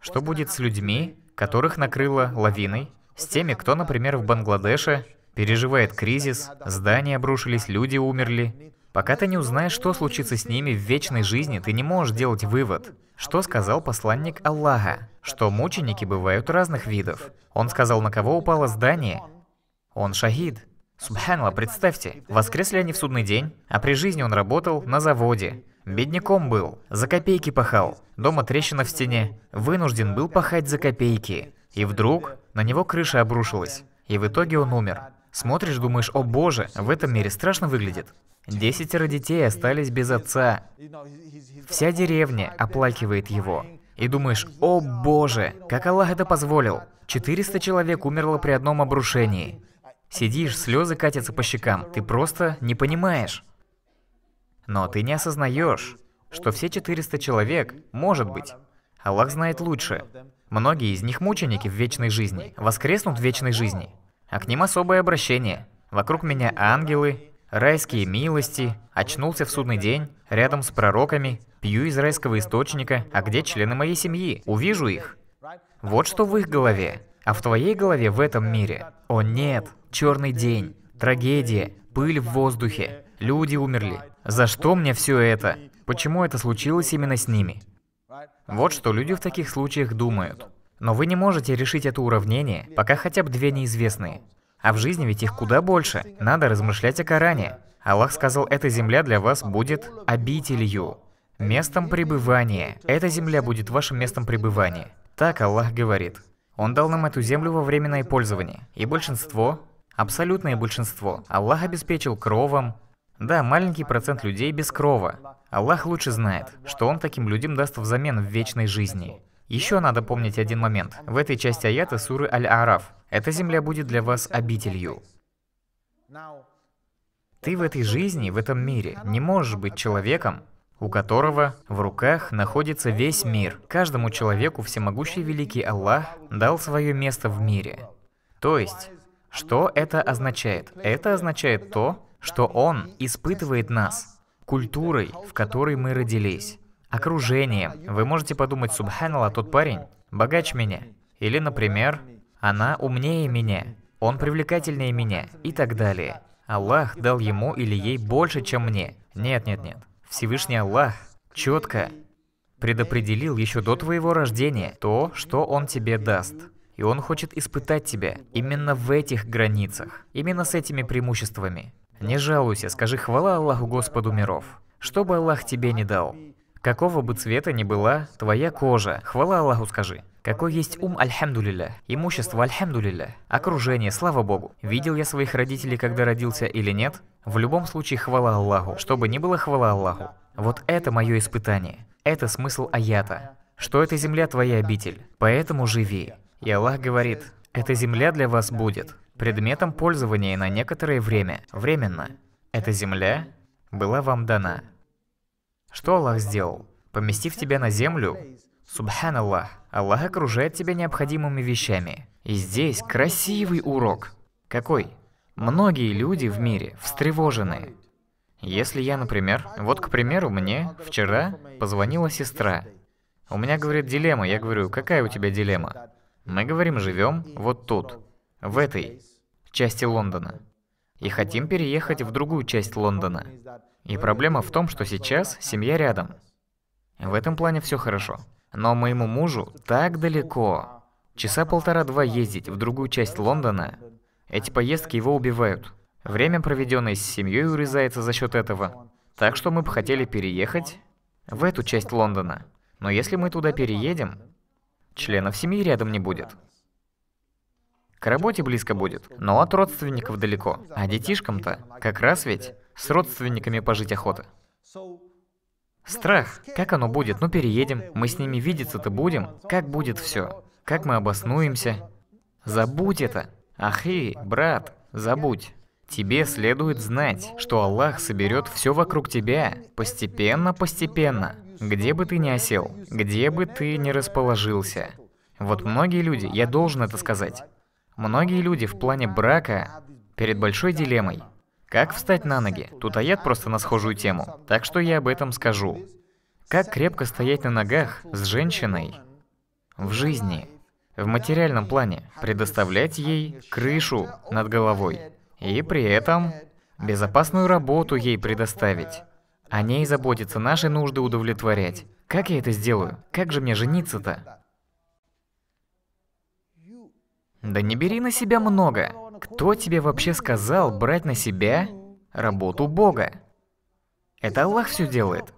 что будет с людьми, которых накрыло лавиной, с теми, кто, например, в Бангладеше переживает кризис, здания обрушились, люди умерли. Пока ты не узнаешь, что случится с ними в вечной жизни, ты не можешь делать вывод, что сказал посланник Аллаха что мученики бывают разных видов. Он сказал, на кого упало здание. Он шахид. Субханла, представьте, воскресли они в судный день, а при жизни он работал на заводе. Бедняком был, за копейки пахал. Дома трещина в стене, вынужден был пахать за копейки. И вдруг на него крыша обрушилась, и в итоге он умер. Смотришь, думаешь, о боже, в этом мире страшно выглядит. Десятеро детей остались без отца. Вся деревня оплакивает его и думаешь, о боже, как Аллах это позволил. 400 человек умерло при одном обрушении. Сидишь, слезы катятся по щекам, ты просто не понимаешь. Но ты не осознаешь, что все 400 человек, может быть, Аллах знает лучше. Многие из них мученики в вечной жизни, воскреснут в вечной жизни. А к ним особое обращение. Вокруг меня ангелы, райские милости, очнулся в судный день, рядом с пророками, пью из райского источника, а где члены моей семьи? Увижу их. Вот что в их голове. А в твоей голове в этом мире? О нет, черный день, трагедия, пыль в воздухе, люди умерли. За что мне все это? Почему это случилось именно с ними? Вот что люди в таких случаях думают. Но вы не можете решить это уравнение, пока хотя бы две неизвестные. А в жизни ведь их куда больше. Надо размышлять о Коране. Аллах сказал, эта земля для вас будет обителью местом пребывания. Эта земля будет вашим местом пребывания. Так Аллах говорит. Он дал нам эту землю во временное пользование. И большинство, абсолютное большинство, Аллах обеспечил кровом. Да, маленький процент людей без крова. Аллах лучше знает, что Он таким людям даст взамен в вечной жизни. Еще надо помнить один момент. В этой части аята суры Аль-Араф. Эта земля будет для вас обителью. Ты в этой жизни, в этом мире, не можешь быть человеком, у которого в руках находится весь мир. Каждому человеку всемогущий великий Аллах дал свое место в мире. То есть, что это означает? Это означает то, что Он испытывает нас культурой, в которой мы родились, окружением. Вы можете подумать, субханала, тот парень богач меня. Или, например, она умнее меня, он привлекательнее меня и так далее. Аллах дал ему или ей больше, чем мне. Нет, нет, нет. Всевышний Аллах четко предопределил еще до твоего рождения то, что Он тебе даст. И Он хочет испытать тебя именно в этих границах, именно с этими преимуществами. Не жалуйся, скажи хвала Аллаху Господу миров, что бы Аллах тебе не дал. Какого бы цвета ни была твоя кожа, хвала Аллаху скажи. Какой есть ум, альхамдулилля. Имущество, альхамдулилля. Окружение, слава богу. Видел я своих родителей, когда родился или нет? В любом случае, хвала Аллаху. Чтобы не было хвала Аллаху. Вот это мое испытание. Это смысл аята. Что эта земля твоя обитель. Поэтому живи. И Аллах говорит, эта земля для вас будет предметом пользования на некоторое время, временно. Эта земля была вам дана. Что Аллах сделал? Поместив тебя на землю, Субханаллах, Аллах окружает тебя необходимыми вещами. И здесь красивый урок. Какой? Многие люди в мире встревожены. Если я, например, вот, к примеру, мне вчера позвонила сестра. У меня, говорит, дилемма. Я говорю, какая у тебя дилемма? Мы говорим, живем вот тут, в этой части Лондона. И хотим переехать в другую часть Лондона. И проблема в том, что сейчас семья рядом. В этом плане все хорошо. Но моему мужу так далеко. Часа полтора-два ездить в другую часть Лондона. Эти поездки его убивают. Время, проведенное с семьей, урезается за счет этого. Так что мы бы хотели переехать в эту часть Лондона. Но если мы туда переедем, членов семьи рядом не будет. К работе близко будет, но от родственников далеко. А детишкам-то как раз ведь с родственниками пожить охота. Страх. Как оно будет? Ну переедем. Мы с ними видеться-то будем. Как будет все? Как мы обоснуемся? Забудь это. Ахи, брат, забудь. Тебе следует знать, что Аллах соберет все вокруг тебя, постепенно-постепенно, где бы ты ни осел, где бы ты ни расположился. Вот многие люди, я должен это сказать, многие люди в плане брака перед большой дилеммой. Как встать на ноги? Тут аят просто на схожую тему, так что я об этом скажу. Как крепко стоять на ногах с женщиной в жизни, в материальном плане, предоставлять ей крышу над головой и при этом безопасную работу ей предоставить. О ней заботиться, наши нужды удовлетворять. Как я это сделаю? Как же мне жениться-то? Да не бери на себя много. Кто тебе вообще сказал брать на себя работу Бога? Это Аллах все делает.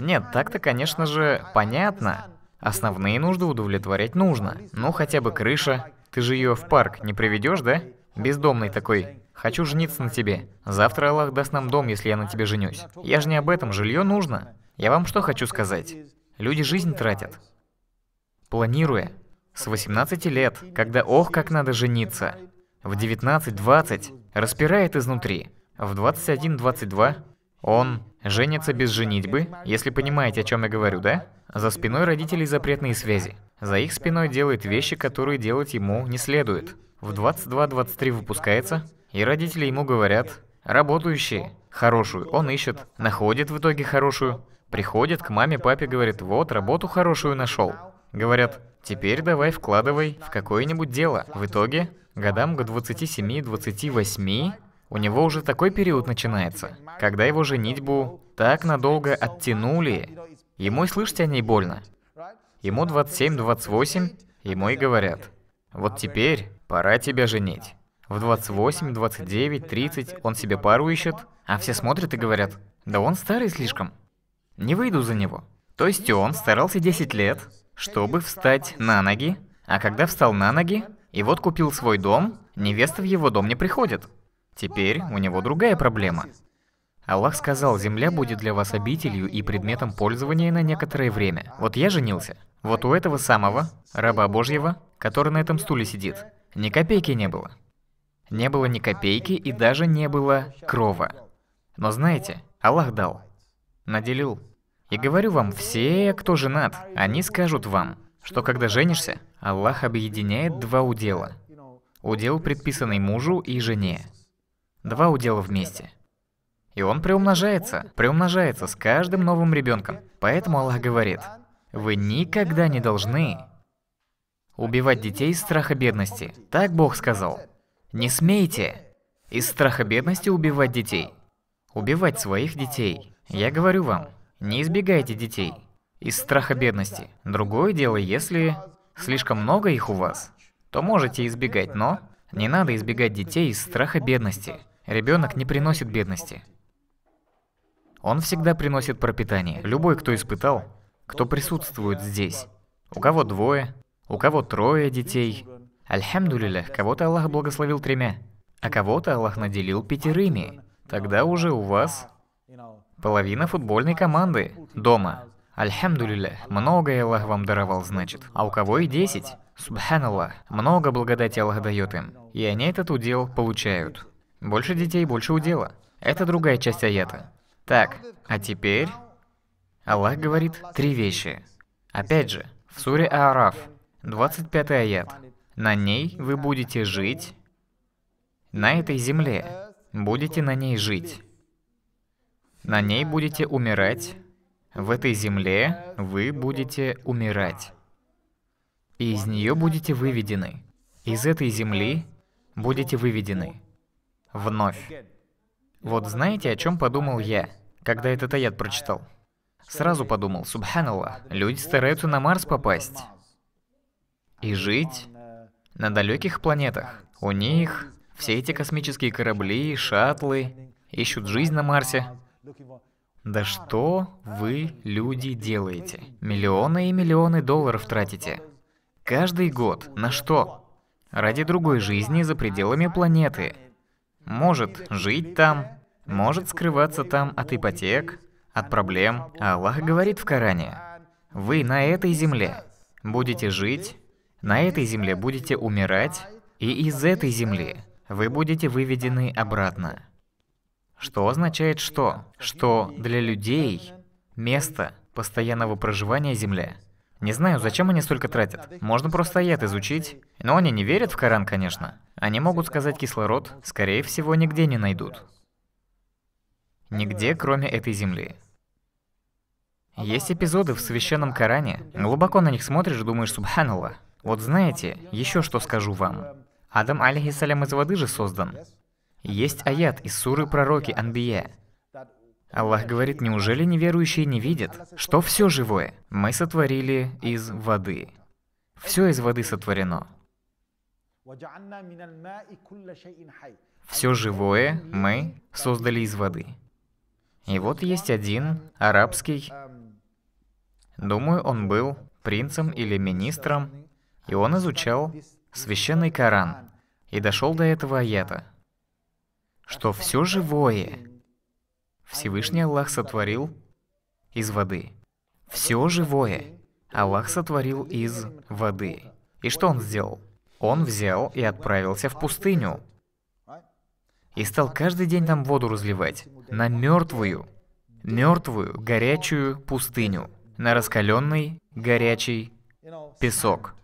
Нет, так-то, конечно же, понятно. Основные нужды удовлетворять нужно. Ну, хотя бы крыша. Ты же ее в парк не приведешь, да? Бездомный такой. Хочу жениться на тебе. Завтра Аллах даст нам дом, если я на тебе женюсь. Я же не об этом, жилье нужно. Я вам что хочу сказать? Люди жизнь тратят. Планируя. С 18 лет, когда ох, как надо жениться. В 19-20 распирает изнутри. В 21-22 он женится без женитьбы, если понимаете, о чем я говорю, да? За спиной родителей запретные связи. За их спиной делает вещи, которые делать ему не следует. В 22-23 выпускается, и родители ему говорят, работающие, хорошую он ищет, находит в итоге хорошую, приходит к маме, папе, говорит, вот, работу хорошую нашел. Говорят, теперь давай вкладывай в какое-нибудь дело. В итоге годам к 27-28, у него уже такой период начинается, когда его женитьбу так надолго оттянули, ему и слышать о ней больно. Ему 27-28, ему и говорят, вот теперь пора тебя женить. В 28, 29, 30 он себе пару ищет, а все смотрят и говорят, да он старый слишком, не выйду за него. То есть он старался 10 лет, чтобы встать на ноги, а когда встал на ноги, и вот купил свой дом, невеста в его дом не приходит. Теперь у него другая проблема. Аллах сказал, земля будет для вас обителью и предметом пользования на некоторое время. Вот я женился. Вот у этого самого, раба Божьего, который на этом стуле сидит, ни копейки не было. Не было ни копейки и даже не было крова. Но знаете, Аллах дал. Наделил. И говорю вам, все, кто женат, они скажут вам, что когда женишься, Аллах объединяет два удела. Удел, предписанный мужу и жене. Два удела вместе. И он приумножается, приумножается с каждым новым ребенком. Поэтому Аллах говорит, вы никогда не должны убивать детей из страха бедности. Так Бог сказал. Не смейте из страха бедности убивать детей. Убивать своих детей. Я говорю вам, не избегайте детей из страха бедности. Другое дело, если слишком много их у вас, то можете избегать, но не надо избегать детей из страха бедности. Ребенок не приносит бедности. Он всегда приносит пропитание. Любой, кто испытал, кто присутствует здесь. У кого двое, у кого трое детей. Альхамдулилях, кого-то Аллах благословил тремя, а кого-то Аллах наделил пятерыми. Тогда уже у вас половина футбольной команды дома. Альхамдулилля, многое Аллах вам даровал, значит. А у кого и 10. Субханаллах, много благодати Аллах дает им. И они этот удел получают. Больше детей, больше удела. Это другая часть аята. Так, а теперь... Аллах говорит три вещи. Опять же, в суре Аараф, 25 аят. На ней вы будете жить, на этой земле будете на ней жить, на ней будете умирать, в этой земле вы будете умирать. И из нее будете выведены. Из этой земли будете выведены. Вновь. Вот знаете, о чем подумал я, когда этот аят прочитал? Сразу подумал, субханаллах, люди стараются на Марс попасть. И жить на далеких планетах. У них все эти космические корабли, шаттлы, ищут жизнь на Марсе. Да что вы, люди, делаете? Миллионы и миллионы долларов тратите. Каждый год. На что? Ради другой жизни за пределами планеты. Может жить там, может скрываться там от ипотек, от проблем. Аллах говорит в Коране, вы на этой земле будете жить, на этой земле будете умирать, и из этой земли вы будете выведены обратно. Что означает что? Что для людей место постоянного проживания Земля. Не знаю, зачем они столько тратят. Можно просто аят изучить. Но они не верят в Коран, конечно. Они могут сказать кислород, скорее всего, нигде не найдут. Нигде, кроме этой земли. Есть эпизоды в священном Коране. Глубоко на них смотришь, думаешь, субханалла. Вот знаете, еще что скажу вам. Адам, алейхиссалям, из воды же создан. Есть аят из суры пророки Анбия. Аллах говорит, неужели неверующие не видят, что все живое мы сотворили из воды? Все из воды сотворено. Все живое мы создали из воды. И вот есть один арабский, думаю, он был принцем или министром, и он изучал священный Коран и дошел до этого аята – что все живое Всевышний Аллах сотворил из воды. Все живое Аллах сотворил из воды. И что он сделал? Он взял и отправился в пустыню. И стал каждый день там воду разливать. На мертвую, мертвую, горячую пустыню. На раскаленный, горячий песок.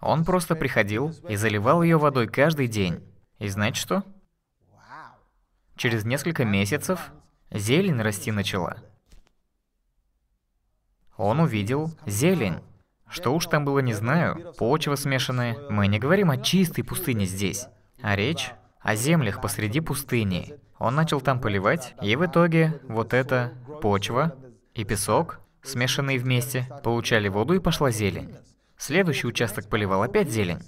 Он просто приходил и заливал ее водой каждый день. И знаете что? Через несколько месяцев зелень расти начала. Он увидел зелень. Что уж там было, не знаю. Почва смешанная. Мы не говорим о чистой пустыне здесь, а речь о землях посреди пустыни. Он начал там поливать, и в итоге вот эта почва и песок, смешанные вместе, получали воду и пошла зелень. Следующий участок поливал опять зелень.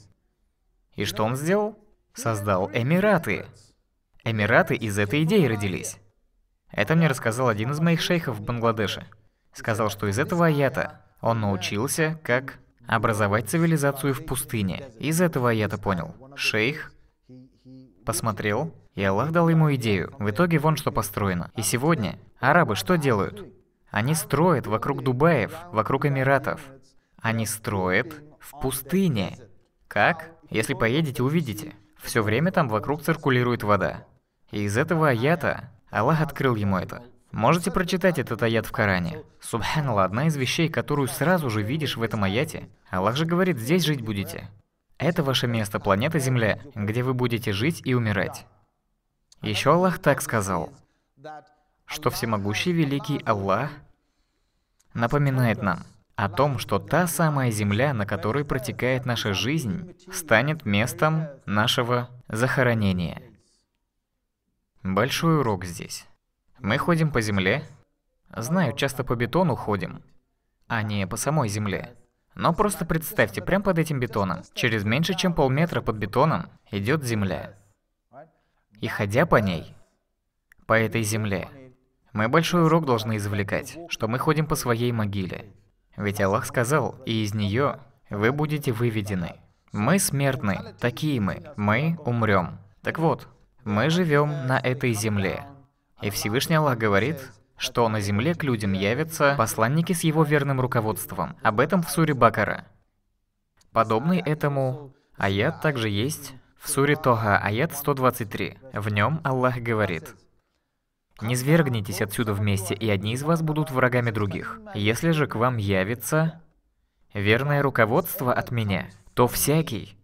И что он сделал? Создал Эмираты. Эмираты из этой идеи родились. Это мне рассказал один из моих шейхов в Бангладеше. Сказал, что из этого аята он научился, как образовать цивилизацию в пустыне. Из этого аята понял. Шейх посмотрел, и Аллах дал ему идею. В итоге вон что построено. И сегодня арабы что делают? Они строят вокруг Дубаев, вокруг Эмиратов. Они строят в пустыне. Как? Если поедете, увидите. Все время там вокруг циркулирует вода. И из этого аята Аллах открыл ему это. Можете прочитать этот аят в Коране. Субханалла одна из вещей, которую сразу же видишь в этом аяте, Аллах же говорит, здесь жить будете. Это ваше место, планета Земля, где вы будете жить и умирать. Еще Аллах так сказал, что всемогущий великий Аллах напоминает нам о том, что та самая земля, на которой протекает наша жизнь, станет местом нашего захоронения. Большой урок здесь. Мы ходим по земле. Знаю, часто по бетону ходим, а не по самой земле. Но просто представьте, прямо под этим бетоном, через меньше чем полметра под бетоном, идет земля. И ходя по ней, по этой земле, мы большой урок должны извлекать, что мы ходим по своей могиле. Ведь Аллах сказал, и из нее вы будете выведены. Мы смертны, такие мы, мы умрем. Так вот, мы живем на этой земле. И Всевышний Аллах говорит, что на земле к людям явятся посланники с его верным руководством. Об этом в суре Бакара. Подобный этому аят также есть в суре Тоха, аят 123. В нем Аллах говорит, «Не свергнитесь отсюда вместе, и одни из вас будут врагами других. Если же к вам явится верное руководство от меня, то всякий,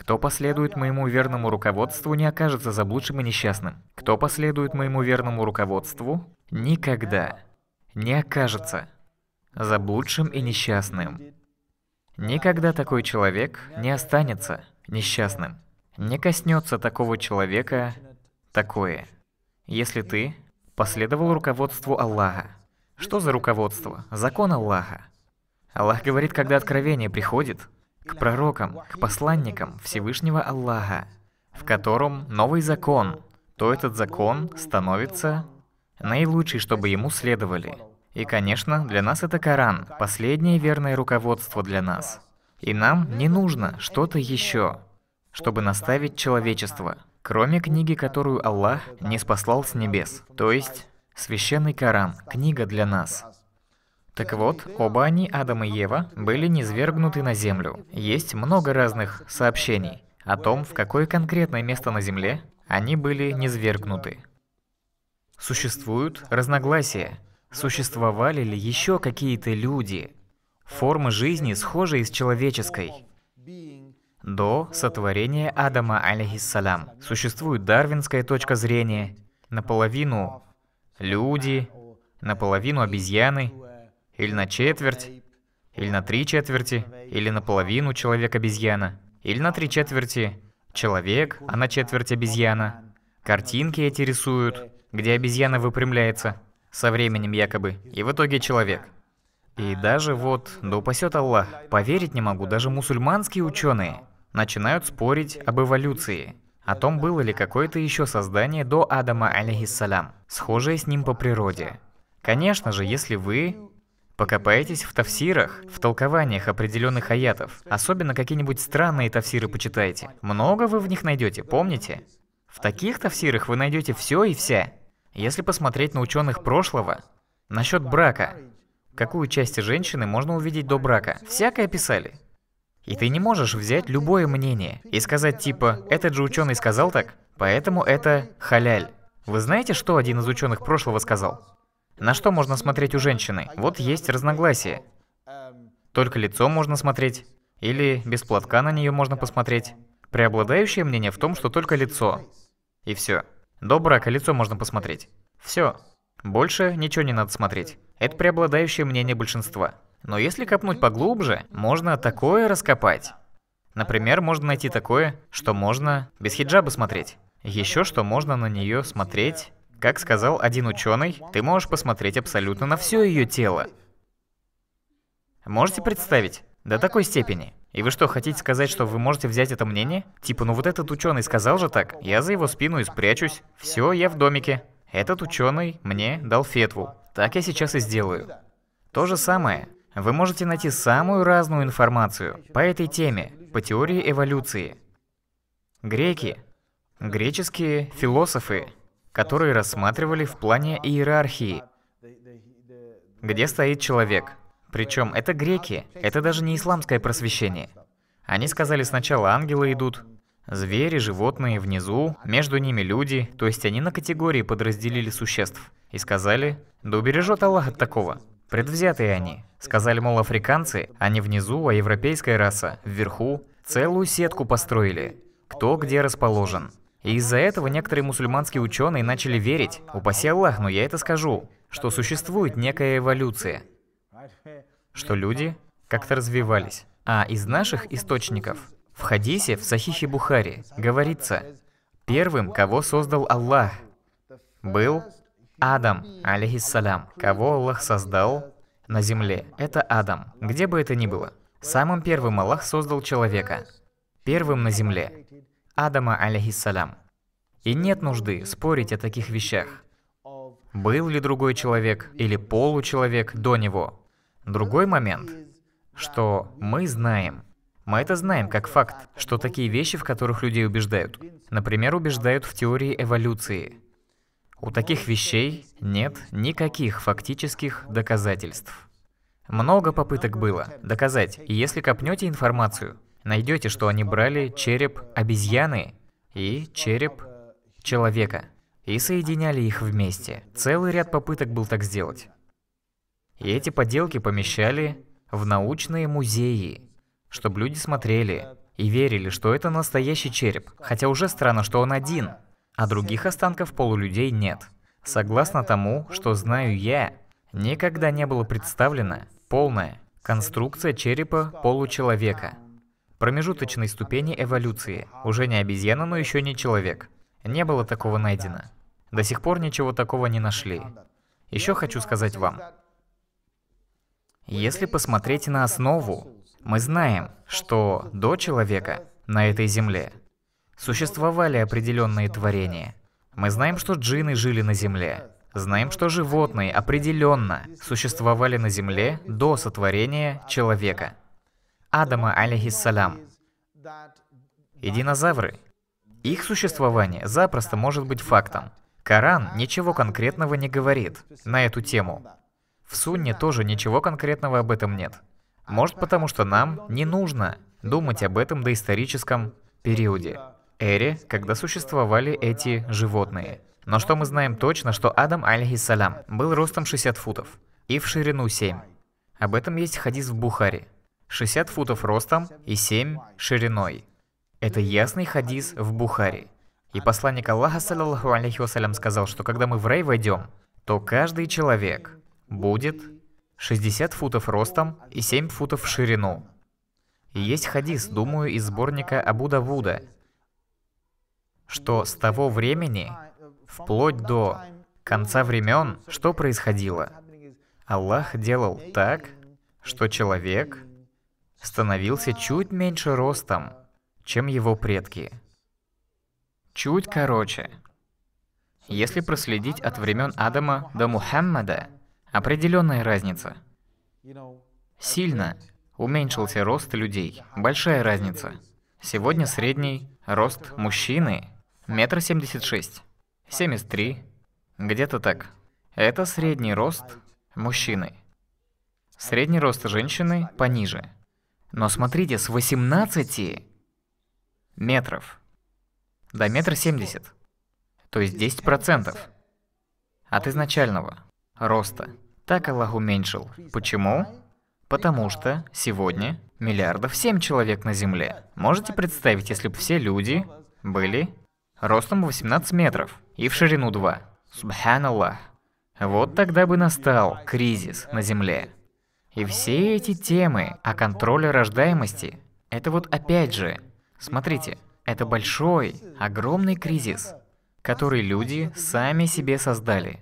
кто последует моему верному руководству, не окажется заблудшим и несчастным. Кто последует моему верному руководству, никогда не окажется заблудшим и несчастным. Никогда такой человек не останется несчастным. Не коснется такого человека такое. Если ты последовал руководству Аллаха. Что за руководство? Закон Аллаха. Аллах говорит, когда откровение приходит, к пророкам, к посланникам Всевышнего Аллаха, в котором новый закон, то этот закон становится наилучший, чтобы ему следовали. И, конечно, для нас это Коран, последнее верное руководство для нас. И нам не нужно что-то еще, чтобы наставить человечество, кроме книги, которую Аллах не спаслал с небес, то есть священный Коран, книга для нас. Так вот, оба они, Адам и Ева, были низвергнуты на землю. Есть много разных сообщений о том, в какое конкретное место на земле они были низвергнуты. Существуют разногласия. Существовали ли еще какие-то люди? Формы жизни схожие с человеческой. До сотворения Адама, алейхиссалям, существует дарвинская точка зрения, наполовину люди, наполовину обезьяны, или на четверть, или на три четверти, или на половину человек-обезьяна, или на три четверти человек, а на четверть обезьяна. Картинки эти рисуют, где обезьяна выпрямляется со временем якобы, и в итоге человек. И даже вот, да упасет Аллах, поверить не могу, даже мусульманские ученые начинают спорить об эволюции, о том, было ли какое-то еще создание до Адама, алейхиссалям, схожее с ним по природе. Конечно же, если вы Покопайтесь в тафсирах, в толкованиях определенных аятов. Особенно какие-нибудь странные тафсиры почитайте. Много вы в них найдете, помните? В таких тафсирах вы найдете все и вся. Если посмотреть на ученых прошлого, насчет брака, какую часть женщины можно увидеть до брака, всякое писали. И ты не можешь взять любое мнение и сказать типа «этот же ученый сказал так, поэтому это халяль». Вы знаете, что один из ученых прошлого сказал? На что можно смотреть у женщины? Вот есть разногласия. Только лицо можно смотреть. Или без платка на нее можно посмотреть. Преобладающее мнение в том, что только лицо. И все. До брака лицо можно посмотреть. Все. Больше ничего не надо смотреть. Это преобладающее мнение большинства. Но если копнуть поглубже, можно такое раскопать. Например, можно найти такое, что можно без хиджаба смотреть. Еще что можно на нее смотреть как сказал один ученый, ты можешь посмотреть абсолютно на все ее тело. Можете представить? До такой степени. И вы что, хотите сказать, что вы можете взять это мнение? Типа, ну вот этот ученый сказал же так, я за его спину и спрячусь. Все, я в домике. Этот ученый мне дал фетву. Так я сейчас и сделаю. То же самое. Вы можете найти самую разную информацию по этой теме, по теории эволюции. Греки, греческие философы которые рассматривали в плане иерархии, где стоит человек. Причем это греки, это даже не исламское просвещение. Они сказали сначала ангелы идут, звери, животные внизу, между ними люди, то есть они на категории подразделили существ. И сказали, да убережет Аллах от такого. Предвзятые они. Сказали, мол, африканцы, они внизу, а европейская раса вверху. Целую сетку построили. Кто где расположен. И из-за этого некоторые мусульманские ученые начали верить, упаси Аллах, но я это скажу, что существует некая эволюция, что люди как-то развивались. А из наших источников в хадисе в Сахихе Бухари говорится, первым, кого создал Аллах, был Адам, алейхиссалям. Кого Аллах создал на земле, это Адам, где бы это ни было. Самым первым Аллах создал человека, первым на земле. Адама, алейхиссалям. И нет нужды спорить о таких вещах. Был ли другой человек или получеловек до него? Другой момент, что мы знаем, мы это знаем как факт, что такие вещи, в которых людей убеждают, например, убеждают в теории эволюции. У таких вещей нет никаких фактических доказательств. Много попыток было доказать, и если копнете информацию, найдете, что они брали череп обезьяны и череп человека и соединяли их вместе. Целый ряд попыток был так сделать. И эти поделки помещали в научные музеи, чтобы люди смотрели и верили, что это настоящий череп, хотя уже странно, что он один, а других останков полулюдей нет. Согласно тому, что знаю я, никогда не было представлена полная конструкция черепа получеловека промежуточной ступени эволюции. Уже не обезьяна, но еще не человек. Не было такого найдено. До сих пор ничего такого не нашли. Еще хочу сказать вам. Если посмотреть на основу, мы знаем, что до человека на этой земле существовали определенные творения. Мы знаем, что джины жили на земле. Знаем, что животные определенно существовали на земле до сотворения человека. Адама, алейхиссалям, и динозавры. Их существование запросто может быть фактом. Коран ничего конкретного не говорит на эту тему. В Сунне тоже ничего конкретного об этом нет. Может потому, что нам не нужно думать об этом доисторическом периоде, эре, когда существовали эти животные. Но что мы знаем точно, что Адам, алейхиссалям, был ростом 60 футов и в ширину 7. Об этом есть хадис в Бухаре. 60 футов ростом и 7 шириной. Это ясный хадис в Бухаре. И посланник Аллаха, саллаху алейхи вассалям, сказал, что когда мы в рай войдем, то каждый человек будет 60 футов ростом и 7 футов в ширину. И есть хадис, думаю, из сборника Абу Давуда, что с того времени, вплоть до конца времен, что происходило? Аллах делал так, что человек становился чуть меньше ростом, чем его предки. Чуть короче. Если проследить от времен Адама до Мухаммада, определенная разница. Сильно уменьшился рост людей, большая разница. Сегодня средний рост мужчины метр семьдесят шесть, семьдесят три, где-то так. Это средний рост мужчины. Средний рост женщины пониже. Но смотрите, с 18 метров до метра 70, то есть 10% от изначального роста. Так Аллах уменьшил. Почему? Потому что сегодня миллиардов семь человек на Земле. Можете представить, если бы все люди были ростом 18 метров и в ширину 2? Субханаллах. Вот тогда бы настал кризис на Земле. И все эти темы о контроле рождаемости, это вот опять же, смотрите, это большой, огромный кризис, который люди сами себе создали.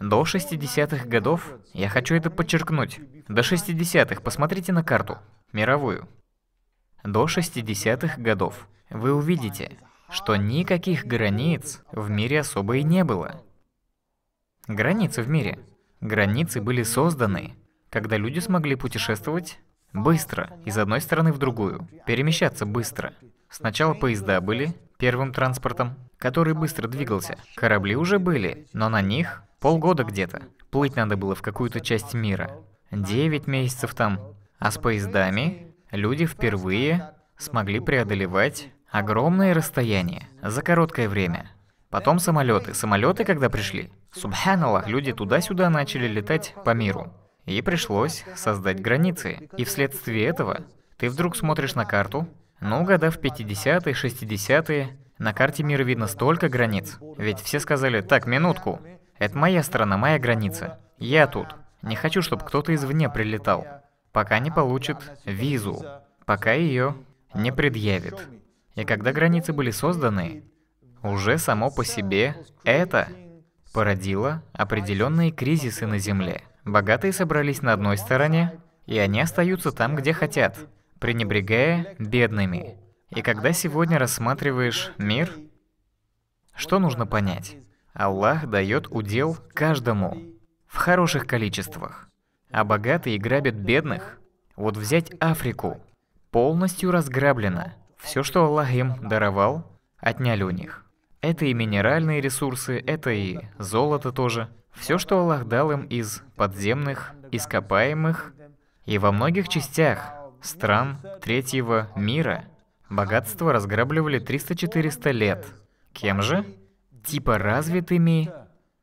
До 60-х годов, я хочу это подчеркнуть, до 60-х посмотрите на карту, мировую. До 60-х годов вы увидите, что никаких границ в мире особо и не было. Границы в мире. Границы были созданы когда люди смогли путешествовать быстро, из одной стороны в другую, перемещаться быстро. Сначала поезда были первым транспортом, который быстро двигался. Корабли уже были, но на них полгода где-то. Плыть надо было в какую-то часть мира. девять месяцев там. А с поездами люди впервые смогли преодолевать огромные расстояния за короткое время. Потом самолеты. Самолеты, когда пришли, субханаллах, люди туда-сюда начали летать по миру. И пришлось создать границы. И вследствие этого ты вдруг смотришь на карту, но угадав 50-е, 60-е, на карте мира видно столько границ. Ведь все сказали, так, минутку, это моя страна, моя граница. Я тут. Не хочу, чтобы кто-то извне прилетал. Пока не получит визу. Пока ее не предъявит. И когда границы были созданы, уже само по себе это породило определенные кризисы на Земле. Богатые собрались на одной стороне, и они остаются там, где хотят, пренебрегая бедными. И когда сегодня рассматриваешь мир, что нужно понять? Аллах дает удел каждому в хороших количествах, а богатые грабят бедных. Вот взять Африку, полностью разграблена. Все, что Аллах им даровал, отняли у них. Это и минеральные ресурсы, это и золото тоже – все, что Аллах дал им из подземных, ископаемых и во многих частях стран третьего мира, богатство разграбливали 300-400 лет. Кем же? Типа развитыми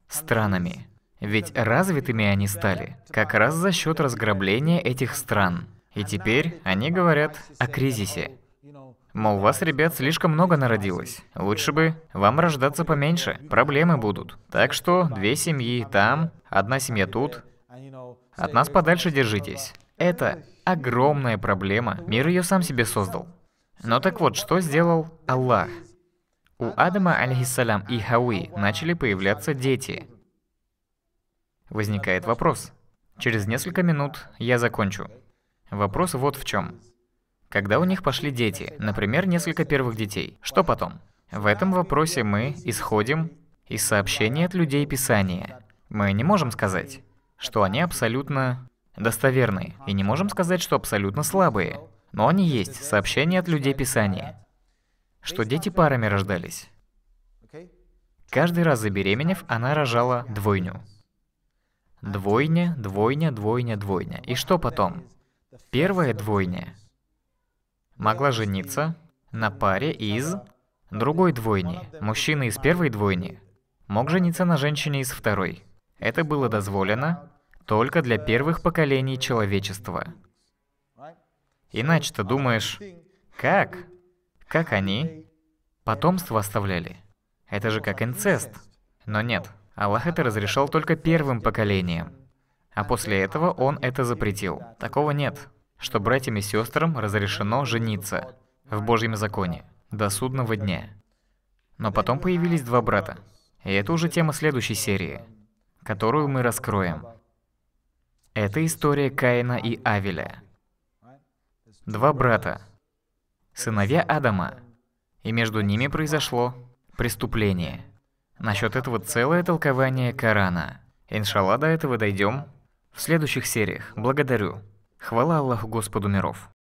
странами. Ведь развитыми они стали как раз за счет разграбления этих стран. И теперь они говорят о кризисе. Мол, вас, ребят, слишком много народилось. Лучше бы вам рождаться поменьше, проблемы будут. Так что две семьи там, одна семья тут. От нас подальше держитесь. Это огромная проблема. Мир ее сам себе создал. Но так вот, что сделал Аллах? У Адама, алейхиссалям, и Хауи начали появляться дети. Возникает вопрос. Через несколько минут я закончу. Вопрос вот в чем. Когда у них пошли дети, например, несколько первых детей, что потом? В этом вопросе мы исходим из сообщений от людей Писания. Мы не можем сказать, что они абсолютно достоверны, и не можем сказать, что абсолютно слабые, но они есть сообщения от людей Писания, что дети парами рождались. Каждый раз забеременев, она рожала двойню. Двойня, двойня, двойня, двойня. И что потом? Первая двойня могла жениться на паре из другой двойни. Мужчина из первой двойни мог жениться на женщине из второй. Это было дозволено только для первых поколений человечества. Иначе ты думаешь, как? Как они потомство оставляли? Это же как инцест. Но нет, Аллах это разрешал только первым поколениям. А после этого он это запретил. Такого нет что братьям и сестрам разрешено жениться в Божьем законе до судного дня. Но потом появились два брата. И это уже тема следующей серии, которую мы раскроем. Это история Каина и Авеля. Два брата, сыновья Адама, и между ними произошло преступление. Насчет этого целое толкование Корана. Иншалла, до этого дойдем в следующих сериях. Благодарю. Хвала Аллаху Господу миров.